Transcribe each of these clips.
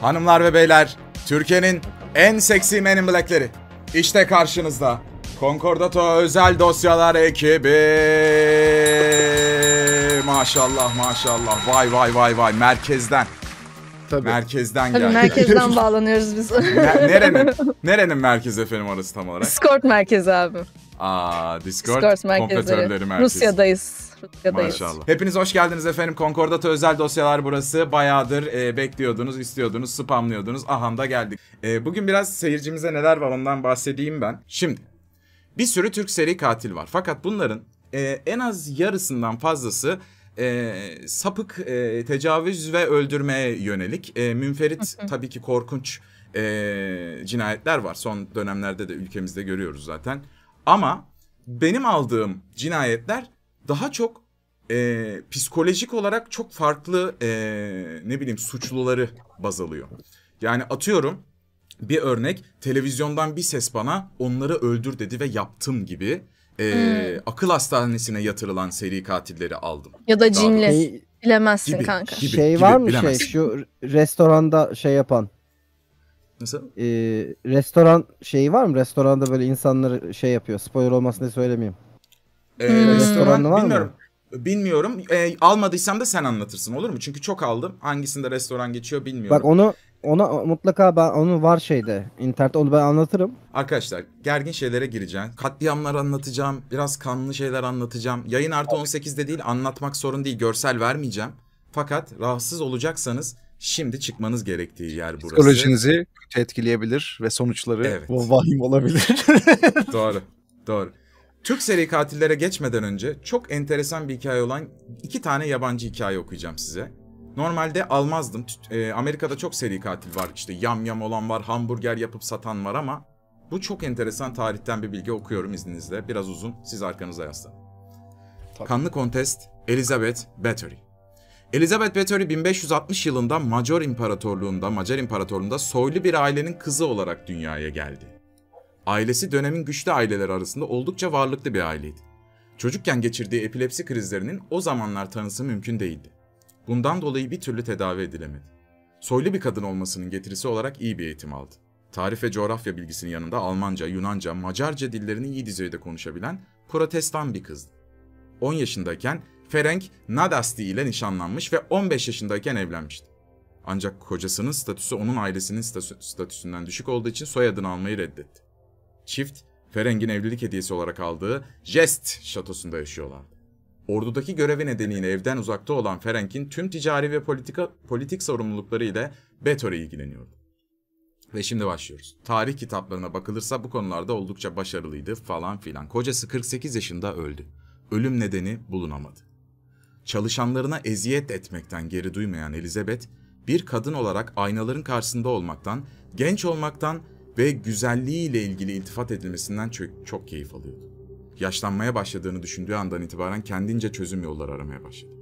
Hanımlar ve beyler, Türkiye'nin en seksi Men in Black'leri. İşte karşınızda. Concordato Özel Dosyalar Ekibi. Maşallah maşallah. Vay vay vay vay. Merkezden. Tabii. Merkezden geldi. merkezden bağlanıyoruz biz. nerenin? Nerenin merkezi efendim orası tam olarak? Discord merkezi abi. Aa Discord, Discord merkezi. merkezi. Rusya'dayız. Rutka'dayız. Maşallah. Hepiniz hoş geldiniz efendim. Concordato özel dosyalar burası. Bayağıdır e, bekliyordunuz, istiyordunuz, spamlıyordunuz. Aham da geldik. E, bugün biraz seyircimize neler var ondan bahsedeyim ben. Şimdi bir sürü Türk seri katil var. Fakat bunların e, en az yarısından fazlası e, sapık e, tecavüz ve öldürmeye yönelik. E, münferit tabii ki korkunç e, cinayetler var. Son dönemlerde de ülkemizde görüyoruz zaten. Ama benim aldığım cinayetler daha çok e, psikolojik olarak çok farklı e, ne bileyim suçluları baz alıyor. Yani atıyorum bir örnek televizyondan bir ses bana onları öldür dedi ve yaptım gibi e, hmm. akıl hastanesine yatırılan seri katilleri aldım. Ya da cinle şey, bilemezsin gibi, kanka. Gibi, şey gibi, var mı şey, bilemezsin. şey şu restoranda şey yapan Nasıl? Ee, restoran şeyi var mı? Restoranda böyle insanları şey yapıyor. Spoiler olmasın diye söylemeyeyim. Ee, hmm. Restoranı var bilmiyorum. mı? Bilmiyorum. Ee, almadıysam da sen anlatırsın olur mu? Çünkü çok aldım. Hangisinde restoran geçiyor bilmiyorum. Bak onu ona mutlaka ben onu var şeyde. İnternette onu ben anlatırım. Arkadaşlar gergin şeylere gireceğim. Katliamlar anlatacağım. Biraz kanlı şeyler anlatacağım. Yayın artı 18'de değil anlatmak sorun değil. Görsel vermeyeceğim. Fakat rahatsız olacaksanız şimdi çıkmanız gerektiği yer burası. Psikolojinizi kötü etkileyebilir ve sonuçları evet. vahim olabilir. doğru, doğru. Türk seri katillere geçmeden önce çok enteresan bir hikaye olan iki tane yabancı hikaye okuyacağım size. Normalde almazdım. E, Amerika'da çok seri katil var. İşte yam yam olan var, hamburger yapıp satan var ama bu çok enteresan tarihten bir bilgi okuyorum izninizle. Biraz uzun. Siz arkanıza yaslanın. Kanlı Kontest Elizabeth Bathory. Elizabeth Bathory 1560 yılında Macar İmparatorluğunda, Macar İmparatorluğunda soylu bir ailenin kızı olarak dünyaya geldi ailesi dönemin güçlü aileler arasında oldukça varlıklı bir aileydi. Çocukken geçirdiği epilepsi krizlerinin o zamanlar tanısı mümkün değildi. Bundan dolayı bir türlü tedavi edilemedi. Soylu bir kadın olmasının getirisi olarak iyi bir eğitim aldı. Tarih ve coğrafya bilgisinin yanında Almanca, Yunanca, Macarca dillerini iyi düzeyde konuşabilen protestan bir kızdı. 10 yaşındayken Ferenc Nadasti ile nişanlanmış ve 15 yaşındayken evlenmişti. Ancak kocasının statüsü onun ailesinin statüsünden düşük olduğu için soyadını almayı reddetti. Çift, Fereng'in evlilik hediyesi olarak aldığı Jest şatosunda yaşıyorlar. Ordudaki görevi nedeniyle evden uzakta olan Fereng'in tüm ticari ve politika, politik sorumlulukları ile Betor'a ilgileniyordu. Ve şimdi başlıyoruz. Tarih kitaplarına bakılırsa bu konularda oldukça başarılıydı falan filan. Kocası 48 yaşında öldü. Ölüm nedeni bulunamadı. Çalışanlarına eziyet etmekten geri duymayan Elizabeth, bir kadın olarak aynaların karşısında olmaktan, genç olmaktan ve güzelliğiyle ilgili iltifat edilmesinden çok, çok keyif alıyordu. Yaşlanmaya başladığını düşündüğü andan itibaren kendince çözüm yolları aramaya başladı.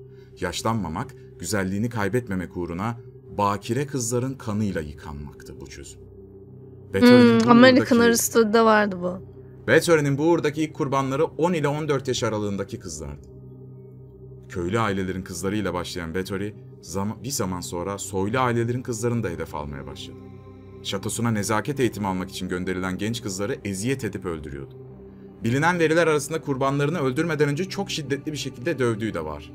Yaşlanmamak, güzelliğini kaybetmemek uğruna bakire kızların kanıyla yıkanmaktı bu çözüm. Beethoven'in hmm, American Aristotle'da vardı bu. Beethoven'in bu uğurdaki ilk kurbanları 10 ile 14 yaş aralığındaki kızlardı. Köylü ailelerin kızlarıyla başlayan Beethoven bir zaman sonra soylu ailelerin kızlarını da hedef almaya başladı. Şatosuna nezaket eğitimi almak için gönderilen genç kızları eziyet edip öldürüyordu. Bilinen veriler arasında kurbanlarını öldürmeden önce çok şiddetli bir şekilde dövdüğü de var.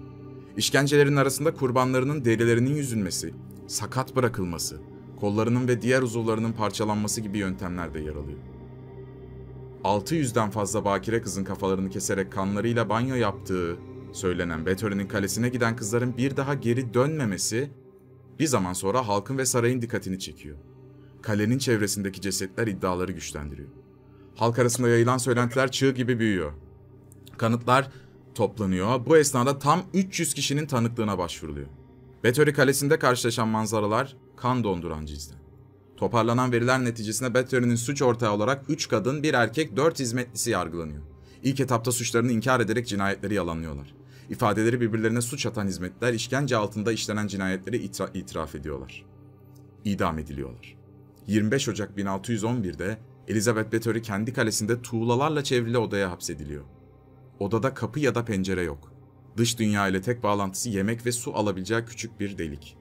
İşkencelerin arasında kurbanlarının derilerinin yüzülmesi, sakat bırakılması, kollarının ve diğer uzuvlarının parçalanması gibi yöntemler de yer alıyor. 600'den fazla bakire kızın kafalarını keserek kanlarıyla banyo yaptığı söylenen Beethoven'in kalesine giden kızların bir daha geri dönmemesi bir zaman sonra halkın ve sarayın dikkatini çekiyor kalenin çevresindeki cesetler iddiaları güçlendiriyor. Halk arasında yayılan söylentiler çığ gibi büyüyor. Kanıtlar toplanıyor. Bu esnada tam 300 kişinin tanıklığına başvuruluyor. Betöri Kalesi'nde karşılaşan manzaralar kan donduran cizde. Toparlanan veriler neticesinde Betöri'nin suç ortağı olarak 3 kadın, 1 erkek, 4 hizmetlisi yargılanıyor. İlk etapta suçlarını inkar ederek cinayetleri yalanlıyorlar. İfadeleri birbirlerine suç atan hizmetler işkence altında işlenen cinayetleri itiraf ediyorlar. İdam ediliyorlar. 25 Ocak 1611'de Elizabeth Bathory kendi kalesinde tuğlalarla çevrili odaya hapsediliyor. Odada kapı ya da pencere yok. Dış dünya ile tek bağlantısı yemek ve su alabileceği küçük bir delik.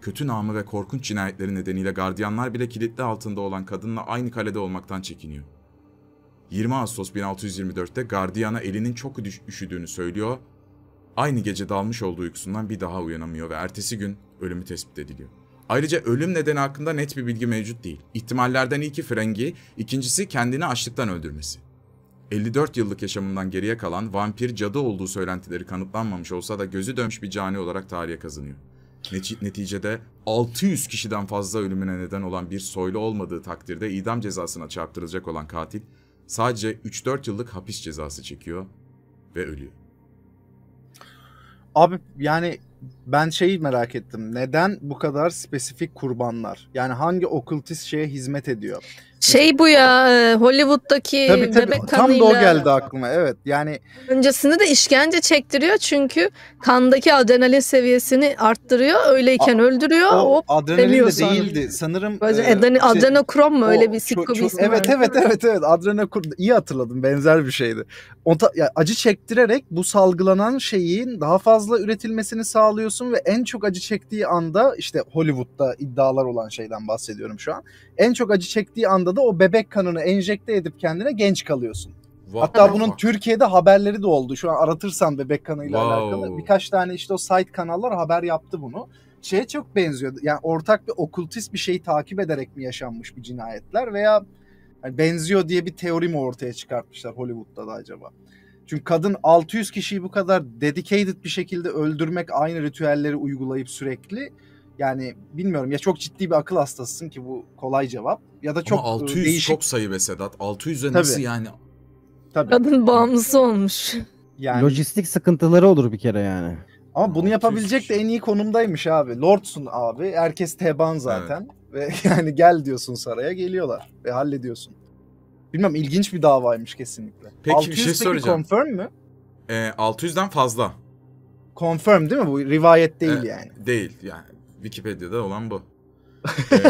Kötü namı ve korkunç cinayetleri nedeniyle gardiyanlar bile kilitli altında olan kadınla aynı kalede olmaktan çekiniyor. 20 Ağustos 1624'te gardiyana elinin çok üşüdüğünü söylüyor, aynı gece dalmış olduğu uykusundan bir daha uyanamıyor ve ertesi gün ölümü tespit ediliyor. Ayrıca ölüm nedeni hakkında net bir bilgi mevcut değil. İhtimallerden ilki Frengi, ikincisi kendini açlıktan öldürmesi. 54 yıllık yaşamından geriye kalan vampir cadı olduğu söylentileri kanıtlanmamış olsa da gözü dönmüş bir cani olarak tarihe kazanıyor. Neticede 600 kişiden fazla ölümüne neden olan bir soylu olmadığı takdirde idam cezasına çarptırılacak olan katil sadece 3-4 yıllık hapis cezası çekiyor ve ölüyor. Abi yani ben şeyi merak ettim. Neden bu kadar spesifik kurbanlar? Yani hangi okultist şeye hizmet ediyor? Şey bu ya e, Hollywood'daki tabii, tabii, bebek kanıyla. Tam da o geldi aklıma evet yani. Öncesinde de işkence çektiriyor çünkü kandaki adrenalin seviyesini arttırıyor. Öyleyken A- öldürüyor. O, o adrenalin de değildi sanırım. Böyle, e, adren- şey, adrenokrom mu öyle bir sikko bir ismi Evet evet evet evet adrenokrom iyi hatırladım benzer bir şeydi. O ta- ya, acı çektirerek bu salgılanan şeyin daha fazla üretilmesini sağlıyorsun yaşıyorsun ve en çok acı çektiği anda işte Hollywood'da iddialar olan şeyden bahsediyorum şu an. En çok acı çektiği anda da o bebek kanını enjekte edip kendine genç kalıyorsun. Wow. Hatta bunun Türkiye'de haberleri de oldu. Şu an aratırsan bebek kanıyla wow. alakalı birkaç tane işte o site kanallar haber yaptı bunu. Şeye çok benziyor. Yani ortak bir okultist bir şeyi takip ederek mi yaşanmış bu cinayetler veya hani benziyor diye bir teori mi ortaya çıkartmışlar Hollywood'da da acaba? Çünkü kadın 600 kişiyi bu kadar dedicated bir şekilde öldürmek, aynı ritüelleri uygulayıp sürekli yani bilmiyorum ya çok ciddi bir akıl hastasısın ki bu kolay cevap ya da çok e, Ama 600 değişik... çok sayı be Sedat. 600'e nasıl yani? Tabii. Kadın bağımlısı olmuş. Yani lojistik sıkıntıları olur bir kere yani. Ama bunu yapabilecek de en iyi konumdaymış abi. Lordsun abi. Herkes teban zaten. Evet. Ve yani gel diyorsun saraya geliyorlar ve hallediyorsun. Bilmem ilginç bir davaymış kesinlikle. Peki 600 bir şey soracağım. confirm mü? E, ee, 600'den fazla. Confirm değil mi? Bu rivayet değil e, yani. Değil yani. Wikipedia'da olan bu. e,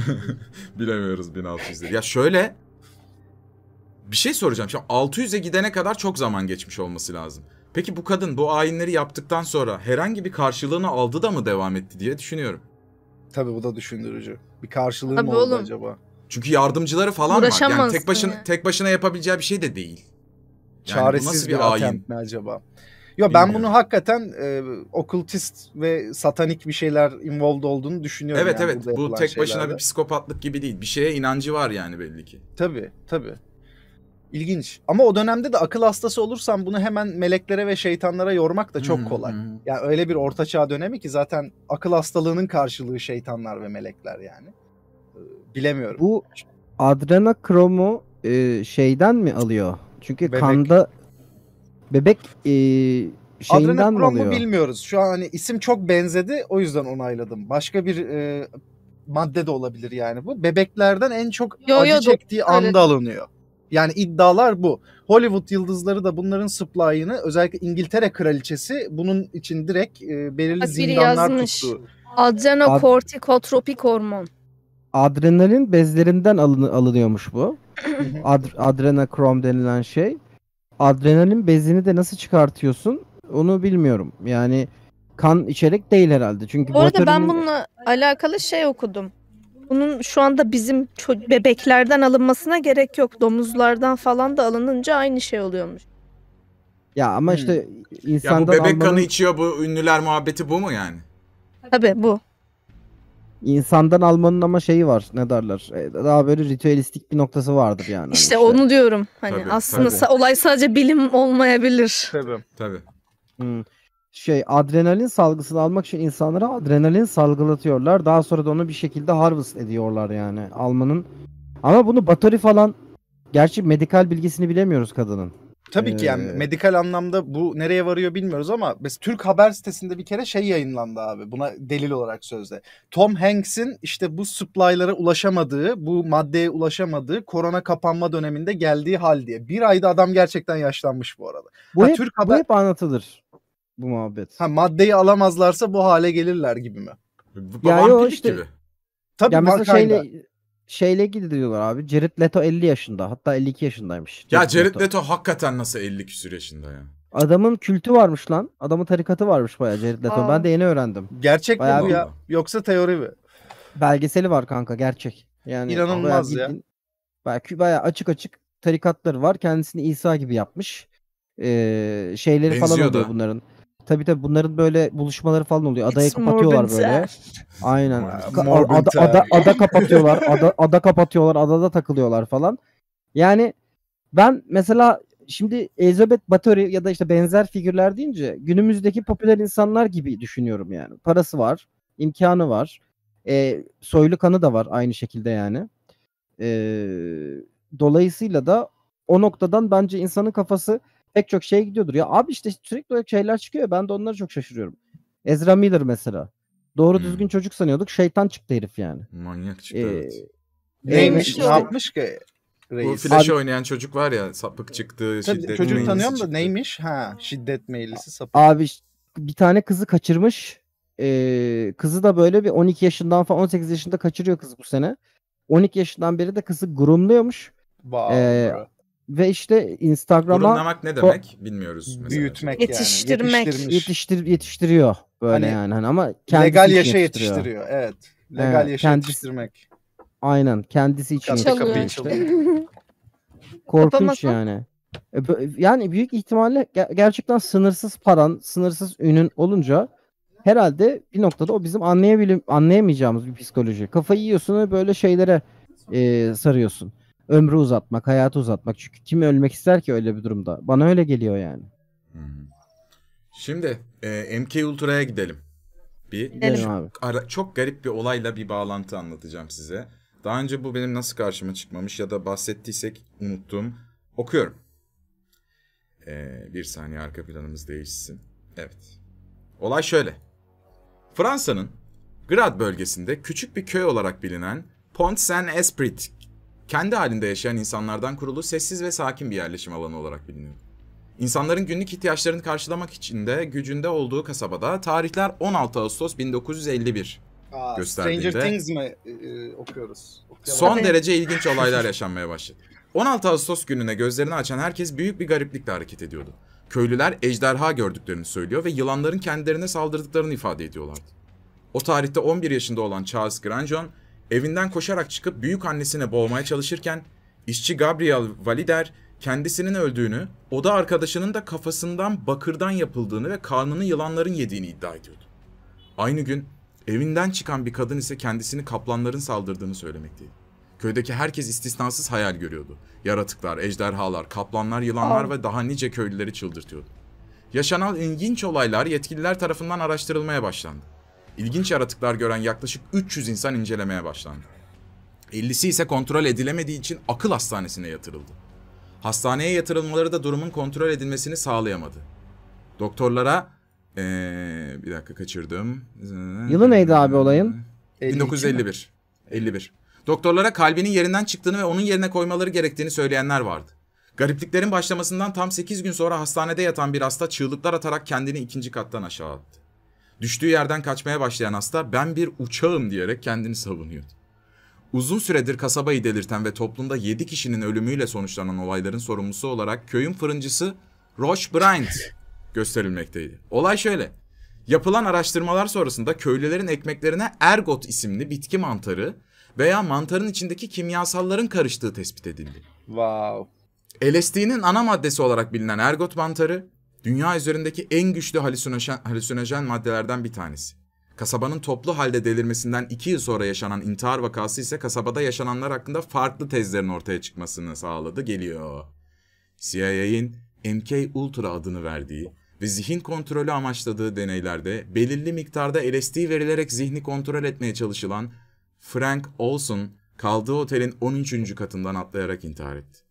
bilemiyoruz 1600. Ya şöyle bir şey soracağım. Şimdi 600'e gidene kadar çok zaman geçmiş olması lazım. Peki bu kadın bu ayinleri yaptıktan sonra herhangi bir karşılığını aldı da mı devam etti diye düşünüyorum. Tabii bu da düşündürücü. Bir karşılığı Tabii mı oldu oğlum. acaba? Çünkü yardımcıları falan var. Yani tek başına yani. tek başına yapabileceği bir şey de değil. Yani Çaresiz bir, bir ayin mi acaba? Yo ben bunu hakikaten e, okultist ve satanik bir şeyler involved olduğunu düşünüyorum. Evet yani evet bu tek şeylerde. başına bir psikopatlık gibi değil. Bir şeye inancı var yani belli ki. Tabii tabii. İlginç. Ama o dönemde de akıl hastası olursan bunu hemen meleklere ve şeytanlara yormak da çok kolay. Yani öyle bir ortaçağ dönemi ki zaten akıl hastalığının karşılığı şeytanlar ve melekler yani bilemiyorum. Bu adrenokromu e, şeyden mi alıyor? Çünkü bebek. kanda bebek e, şeyinden Adrenokrom mi alıyor? bilmiyoruz. Şu an hani isim çok benzedi o yüzden onayladım. Başka bir e, madde de olabilir yani bu. Bebeklerden en çok yo, acı yo, çektiği do- anda evet. alınıyor. Yani iddialar bu. Hollywood yıldızları da bunların supply'ını özellikle İngiltere kraliçesi bunun için direkt e, belirli Bak, zindanlar tuttu. Adrenokortikotropik hormon adrenalin bezlerinden alın alınıyormuş bu. Ad adrenokrom denilen şey. Adrenalin bezini de nasıl çıkartıyorsun onu bilmiyorum. Yani kan içerek değil herhalde. Çünkü Bu arada ben bununla alakalı şey okudum. Bunun şu anda bizim bebeklerden alınmasına gerek yok. Domuzlardan falan da alınınca aynı şey oluyormuş. Ya ama hmm. işte hmm. insandan bu bebek almanın... kanı içiyor bu ünlüler muhabbeti bu mu yani? Tabii bu insandan almanın ama şeyi var ne derler e, daha böyle ritüelistik bir noktası vardır yani. Hani işte, hani işte. onu diyorum hani tabii, aslında tabii. olay sadece bilim olmayabilir. Tabii tabii. Hmm. Şey adrenalin salgısını almak için insanlara adrenalin salgılatıyorlar daha sonra da onu bir şekilde harvest ediyorlar yani almanın. Ama bunu bateri falan gerçi medikal bilgisini bilemiyoruz kadının. Tabii ki yani ee, medikal anlamda bu nereye varıyor bilmiyoruz ama biz Türk haber sitesinde bir kere şey yayınlandı abi buna delil olarak sözde. Tom Hanks'in işte bu supply'lara ulaşamadığı, bu maddeye ulaşamadığı korona kapanma döneminde geldiği hal diye. Bir ayda adam gerçekten yaşlanmış bu arada. Bu, ha, hep, Türk haber... bu hep anlatılır bu muhabbet. Ha, maddeyi alamazlarsa bu hale gelirler gibi mi? Ya yok işte. Gibi. Tabii ya mesela şeyle, şeyle gidiyorlar abi. Jared Leto 50 yaşında. Hatta 52 yaşındaymış. Ya Jared, Jared Leto. Leto hakikaten nasıl 50 küsür yaşında ya. Adamın kültü varmış lan. Adamın tarikatı varmış bayağı Jared Leto. Aa. Ben de yeni öğrendim. Gerçek bayağı mi bu bir... ya? Yoksa teori mi? Belgeseli var kanka gerçek. Yani İnanılmaz ya. Bildiğin, bayağı açık açık tarikatları var. Kendisini İsa gibi yapmış. Ee, şeyleri Benziyor falan oluyor da. bunların. Tabii tabii bunların böyle buluşmaları falan oluyor. Adayı It's kapatıyorlar böyle. Aynen. ada, ada, ada kapatıyorlar. Ada, ada kapatıyorlar. Adada takılıyorlar falan. Yani ben mesela şimdi Elizabeth Bathory ya da işte benzer figürler deyince günümüzdeki popüler insanlar gibi düşünüyorum yani. Parası var, imkanı var. E, soylu kanı da var aynı şekilde yani. E, dolayısıyla da o noktadan bence insanın kafası pek çok şey gidiyordur. Ya abi işte sürekli olarak şeyler çıkıyor. Ben de onları çok şaşırıyorum. Ezra Miller mesela. Doğru hmm. düzgün çocuk sanıyorduk. Şeytan çıktı herif yani. Manyak çıktı ee, evet. Neymiş ne yapmış ki? Reis. Bu flash abi, oynayan çocuk var ya sapık çıktı, şiddet Çocuğu tanıyorum da neymiş? Ha, şiddet meylisi sapık. Abi bir tane kızı kaçırmış. Ee, kızı da böyle bir 12 yaşından falan 18 yaşında kaçırıyor kız bu sene. 12 yaşından beri de kızı grumluyormuş Wow. Ee, ve işte Instagram'a Kurumlamak ne demek o, bilmiyoruz mesela. Büyütmek yetiştirmek. yani. Yetiştirmek. yetiştiriyor böyle hani, yani. Hani ama kendisi legal yaşa yetiştiriyor. yetiştiriyor. Evet. Legal evet, yaşa kendisi, yetiştirmek. Aynen. Kendisi için yetiştiriyor işte. Korkunç yani. E, yani büyük ihtimalle gerçekten sınırsız paran, sınırsız ünün olunca herhalde bir noktada o bizim anlayabilim anlayamayacağımız bir psikoloji. Kafayı yiyorsun ve böyle şeylere e, sarıyorsun ömrü uzatmak, hayatı uzatmak. Çünkü kim ölmek ister ki öyle bir durumda? Bana öyle geliyor yani. Hmm. Şimdi e, MK Ultra'ya gidelim. Bir gidelim çok, abi. Ara, çok garip bir olayla bir bağlantı anlatacağım size. Daha önce bu benim nasıl karşıma çıkmamış ya da bahsettiysek unuttum. Okuyorum. Ee, bir saniye arka planımız değişsin. Evet. Olay şöyle. Fransa'nın Grad bölgesinde küçük bir köy olarak bilinen Pont Saint-Esprit kendi halinde yaşayan insanlardan kurulu sessiz ve sakin bir yerleşim alanı olarak biliniyor. İnsanların günlük ihtiyaçlarını karşılamak için de gücünde olduğu kasabada tarihler 16 Ağustos 1951 Aa, gösterdiğinde Stranger Things mi e, e okuyoruz? Okuyalım. Son derece ilginç olaylar yaşanmaya başladı. 16 Ağustos gününe gözlerini açan herkes büyük bir gariplikle hareket ediyordu. Köylüler ejderha gördüklerini söylüyor ve yılanların kendilerine saldırdıklarını ifade ediyorlardı. O tarihte 11 yaşında olan Charles Granjon Evinden koşarak çıkıp büyük annesine boğmaya çalışırken işçi Gabriel Valider kendisinin öldüğünü, oda arkadaşının da kafasından bakırdan yapıldığını ve karnını yılanların yediğini iddia ediyordu. Aynı gün evinden çıkan bir kadın ise kendisini kaplanların saldırdığını söylemekteydi. Köydeki herkes istisnasız hayal görüyordu. Yaratıklar, ejderhalar, kaplanlar, yılanlar ve daha nice köylüleri çıldırtıyordu. Yaşanan ilginç olaylar yetkililer tarafından araştırılmaya başlandı. İlginç yaratıklar gören yaklaşık 300 insan incelemeye başlandı. 50'si ise kontrol edilemediği için akıl hastanesine yatırıldı. Hastaneye yatırılmaları da durumun kontrol edilmesini sağlayamadı. Doktorlara ee, bir dakika kaçırdım. Yılı neydi abi olayın? 1951. 51. Doktorlara kalbinin yerinden çıktığını ve onun yerine koymaları gerektiğini söyleyenler vardı. Garipliklerin başlamasından tam 8 gün sonra hastanede yatan bir hasta çığlıklar atarak kendini ikinci kattan aşağı attı. Düştüğü yerden kaçmaya başlayan hasta ben bir uçağım diyerek kendini savunuyordu. Uzun süredir kasabayı delirten ve toplumda 7 kişinin ölümüyle sonuçlanan olayların sorumlusu olarak köyün fırıncısı Roche Bryant gösterilmekteydi. Olay şöyle. Yapılan araştırmalar sonrasında köylülerin ekmeklerine ergot isimli bitki mantarı veya mantarın içindeki kimyasalların karıştığı tespit edildi. Wow. LSD'nin ana maddesi olarak bilinen ergot mantarı dünya üzerindeki en güçlü halüsinojen, halüsinojen maddelerden bir tanesi. Kasabanın toplu halde delirmesinden 2 yıl sonra yaşanan intihar vakası ise kasabada yaşananlar hakkında farklı tezlerin ortaya çıkmasını sağladı geliyor. CIA'in MK Ultra adını verdiği ve zihin kontrolü amaçladığı deneylerde belirli miktarda LSD verilerek zihni kontrol etmeye çalışılan Frank Olson kaldığı otelin 13. katından atlayarak intihar etti.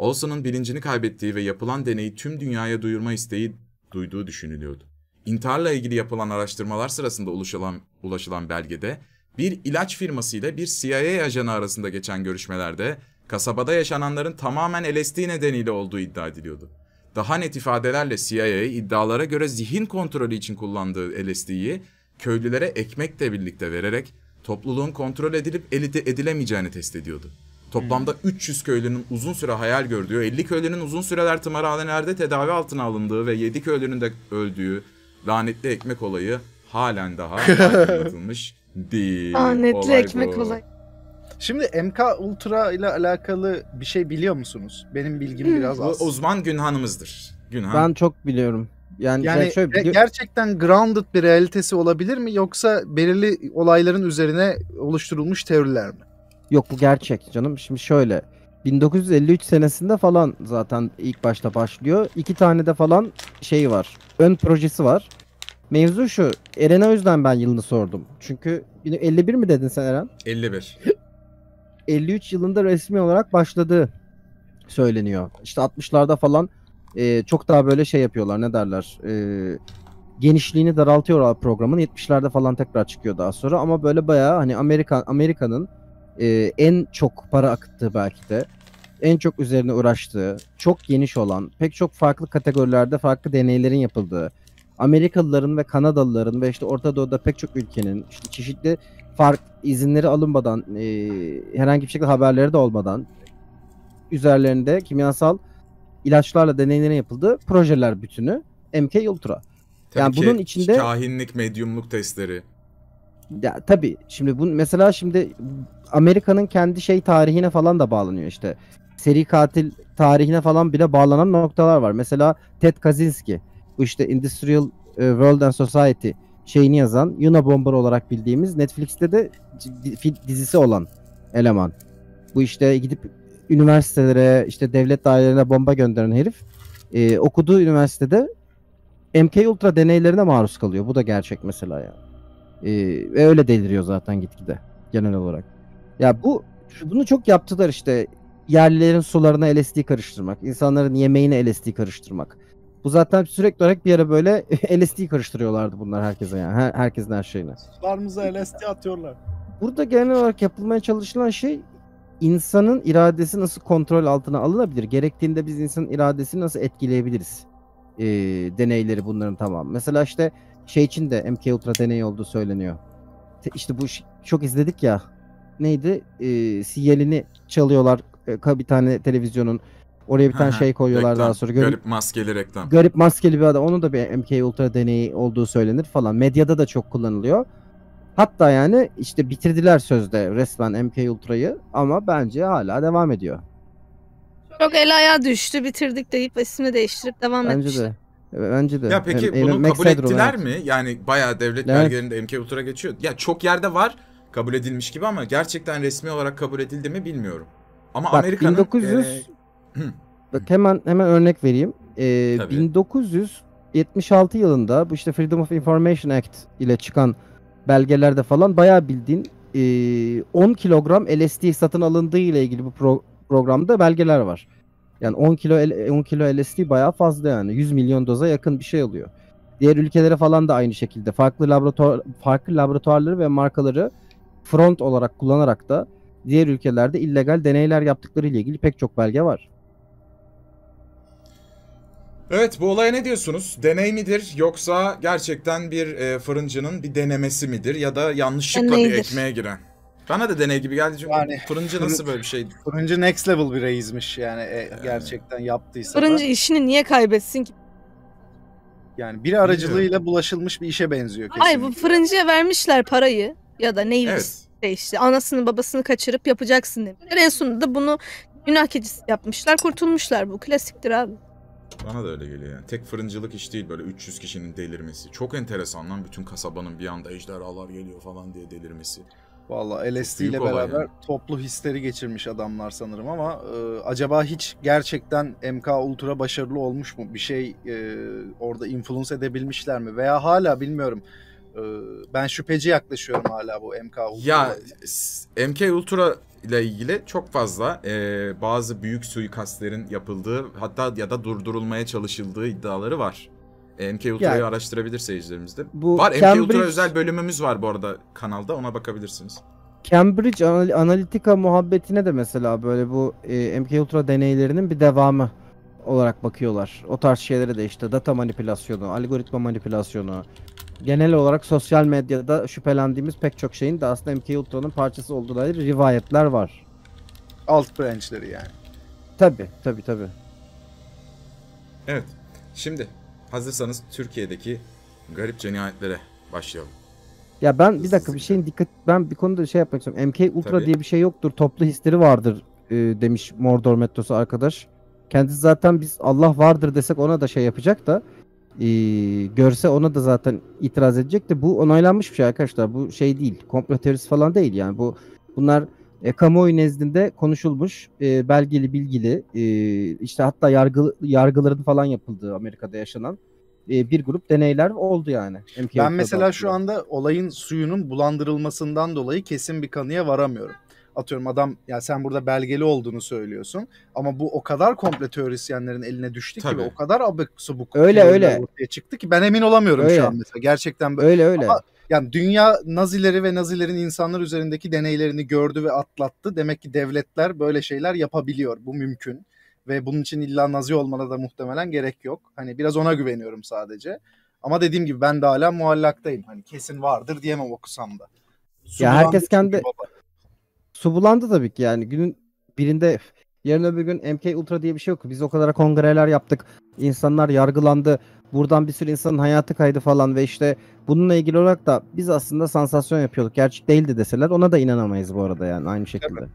Olson'un bilincini kaybettiği ve yapılan deneyi tüm dünyaya duyurma isteği duyduğu düşünülüyordu. İntiharla ilgili yapılan araştırmalar sırasında ulaşılan, ulaşılan belgede bir ilaç firması ile bir CIA ajanı arasında geçen görüşmelerde kasabada yaşananların tamamen LSD nedeniyle olduğu iddia ediliyordu. Daha net ifadelerle CIA iddialara göre zihin kontrolü için kullandığı LSD'yi köylülere ekmekle birlikte vererek topluluğun kontrol edilip edilemeyeceğini test ediyordu. Toplamda hmm. 300 köylünün uzun süre hayal gördüğü, 50 köylünün uzun süreler tımarhanelerde tedavi altına alındığı ve 7 köylünün de öldüğü lanetli ekmek olayı halen daha aydınlatılmış değil. Lanetli ah, ekmek bu. olayı. Şimdi MK Ultra ile alakalı bir şey biliyor musunuz? Benim bilgim hmm. biraz az. Uzman Günhan'ımızdır. Günhan. Ben çok biliyorum. Yani, yani şey, şöyle, e, bili- gerçekten grounded bir realitesi olabilir mi yoksa belirli olayların üzerine oluşturulmuş teoriler mi? Yok bu gerçek canım. Şimdi şöyle. 1953 senesinde falan zaten ilk başta başlıyor. İki tane de falan şey var. Ön projesi var. Mevzu şu. Eren'e o yüzden ben yılını sordum. Çünkü 51 mi dedin sen Eren? 51. 53 yılında resmi olarak başladığı söyleniyor. İşte 60'larda falan e, çok daha böyle şey yapıyorlar ne derler. E, genişliğini daraltıyorlar programın. 70'lerde falan tekrar çıkıyor daha sonra ama böyle bayağı hani Amerika Amerika'nın e, en çok para akıttığı belki de en çok üzerine uğraştığı, çok geniş olan, pek çok farklı kategorilerde farklı deneylerin yapıldığı, Amerikalıların ve Kanadalıların ve işte Orta Doğu'da pek çok ülkenin işte çeşitli fark izinleri alınmadan, e, herhangi bir şekilde haberleri de olmadan üzerlerinde kimyasal ilaçlarla deneylerin yapıldığı projeler bütünü MK Ultra. Tabii yani bunun içinde kahinlik, medyumluk testleri ya tabii şimdi bu mesela şimdi Amerika'nın kendi şey tarihine falan da bağlanıyor işte. Seri katil tarihine falan bile bağlanan noktalar var. Mesela Ted Kaczynski bu işte Industrial e, World and Society şeyini yazan Yuna Unabomber olarak bildiğimiz Netflix'te de dizisi olan eleman. Bu işte gidip üniversitelere işte devlet dairelerine bomba gönderen herif e, okuduğu üniversitede MK Ultra deneylerine maruz kalıyor. Bu da gerçek mesela yani. Ee, ve öyle deliriyor zaten gitgide genel olarak. Ya bu bunu çok yaptılar işte yerlilerin sularına LSD karıştırmak, insanların yemeğine LSD karıştırmak. Bu zaten sürekli olarak bir ara böyle LSD karıştırıyorlardı bunlar herkese yani. Her, herkesin her şeyine. Sularımıza LSD atıyorlar. Burada genel olarak yapılmaya çalışılan şey insanın iradesi nasıl kontrol altına alınabilir? Gerektiğinde biz insanın iradesini nasıl etkileyebiliriz? E, deneyleri bunların tamam. Mesela işte şey için de MK Ultra deneyi olduğu söyleniyor. İşte bu çok izledik ya. Neydi? E, sinyalini çalıyorlar ee, bir tane televizyonun. Oraya bir tane şey koyuyorlar reklam, daha sonra. Garip, garip maskeli reklam. Garip maskeli bir adam. Onun da bir MK Ultra deneyi olduğu söylenir falan. Medyada da çok kullanılıyor. Hatta yani işte bitirdiler sözde resmen MK Ultra'yı ama bence hala devam ediyor. Çok el ayağa düştü bitirdik deyip ismini değiştirip devam bence etmişler. De. E, bence de. Ya peki yani, bunu kabul Sandro ettiler olarak. mi? Yani bayağı devlet evet. belgelerinde MK Ultra geçiyor. Ya çok yerde var kabul edilmiş gibi ama gerçekten resmi olarak kabul edildi mi bilmiyorum. Ama Amerika'nın 1900 e... Bak hemen hemen örnek vereyim. Ee, 1976 yılında bu işte Freedom of Information Act ile çıkan belgelerde falan bayağı bildiğin e, 10 kilogram LSD satın alındığı ile ilgili bu pro programda belgeler var. Yani 10 kilo 10 e, kilo LSD bayağı fazla yani. 100 milyon doza yakın bir şey oluyor. Diğer ülkelere falan da aynı şekilde farklı laboratuvar farklı laboratuvarları ve markaları front olarak kullanarak da diğer ülkelerde illegal deneyler yaptıkları ile ilgili pek çok belge var. Evet bu olaya ne diyorsunuz? Deney midir yoksa gerçekten bir e, fırıncının bir denemesi midir ya da yanlışlıkla Deneydir. bir ekmeğe giren? Bana da deney gibi geldi çünkü yani, fırıncı nasıl böyle bir şey? Fırıncı next level bir reizmiş yani, e, ee, gerçekten yaptıysa Fırıncı da. işini niye kaybetsin ki? Yani bir aracılığıyla bulaşılmış bir işe benziyor kesinlikle. Ay bu fırıncıya vermişler parayı ya da neyi Evet. işte anasını babasını kaçırıp yapacaksın demişler. En sonunda da bunu günah keçisi yapmışlar kurtulmuşlar bu klasiktir abi. Bana da öyle geliyor yani. Tek fırıncılık iş değil böyle 300 kişinin delirmesi. Çok enteresan lan bütün kasabanın bir anda ejderhalar geliyor falan diye delirmesi. Vallahi LSD ile beraber yani. toplu hisleri geçirmiş adamlar sanırım ama e, acaba hiç gerçekten MK Ultra başarılı olmuş mu? Bir şey e, orada influence edebilmişler mi? Veya hala bilmiyorum. E, ben şüpheci yaklaşıyorum hala bu MK Ultra. Ya MK Ultra ile ilgili çok fazla e, bazı büyük suikastlerin yapıldığı hatta ya da durdurulmaya çalışıldığı iddiaları var. MKUltra'yı yani, araştırabilir seyircilerimiz de. Bu var Cambridge, Ultra özel bölümümüz var bu arada kanalda ona bakabilirsiniz. Cambridge Analytica muhabbetine de mesela böyle bu e, Ultra deneylerinin bir devamı olarak bakıyorlar. O tarz şeylere de işte data manipülasyonu, algoritma manipülasyonu, genel olarak sosyal medyada şüphelendiğimiz pek çok şeyin de aslında Mk Ultra'nın parçası olduğu dair rivayetler var. Alt branchleri yani. Tabi tabi tabi. Evet. Şimdi hazırsanız Türkiye'deki garip cinayetlere başlayalım. Ya ben bir dakika bir şeyin dikkat ben bir konuda şey yapmak istiyorum. MK Ultra Tabii. diye bir şey yoktur. Toplu hisleri vardır e, demiş Mordor Metrosu arkadaş. Kendisi zaten biz Allah vardır desek ona da şey yapacak da e, görse ona da zaten itiraz edecek de bu onaylanmış bir şey arkadaşlar. Bu şey değil. Komplo teorisi falan değil yani. Bu bunlar e, kamuoyu nezdinde konuşulmuş, e, belgeli, bilgili, e, işte hatta yargı, yargıların falan yapıldığı Amerika'da yaşanan e, bir grup deneyler oldu yani. MK ben mesela aslında. şu anda olayın suyunun bulandırılmasından dolayı kesin bir kanıya varamıyorum. Atıyorum adam ya sen burada belgeli olduğunu söylüyorsun ama bu o kadar komple teorisyenlerin eline düştü Tabii. ki ve o kadar abuk subuk öyle öyle ortaya çıktı ki ben emin olamıyorum öyle. şu an mesela gerçekten böyle. Öyle öyle. Ama yani dünya Nazileri ve Nazilerin insanlar üzerindeki deneylerini gördü ve atlattı. Demek ki devletler böyle şeyler yapabiliyor. Bu mümkün. Ve bunun için illa Nazi olmana da muhtemelen gerek yok. Hani biraz ona güveniyorum sadece. Ama dediğim gibi ben de hala muallaktayım. Hani kesin vardır diyemem okusam da. Su ya herkes kendi baba. su bulandı tabii ki yani günün birinde Yarın öbür gün MK Ultra diye bir şey yok. Biz o kadar kongreler yaptık. İnsanlar yargılandı. Buradan bir sürü insanın hayatı kaydı falan ve işte bununla ilgili olarak da biz aslında sansasyon yapıyorduk. Gerçek değildi deseler ona da inanamayız bu arada yani aynı şekilde. Evet.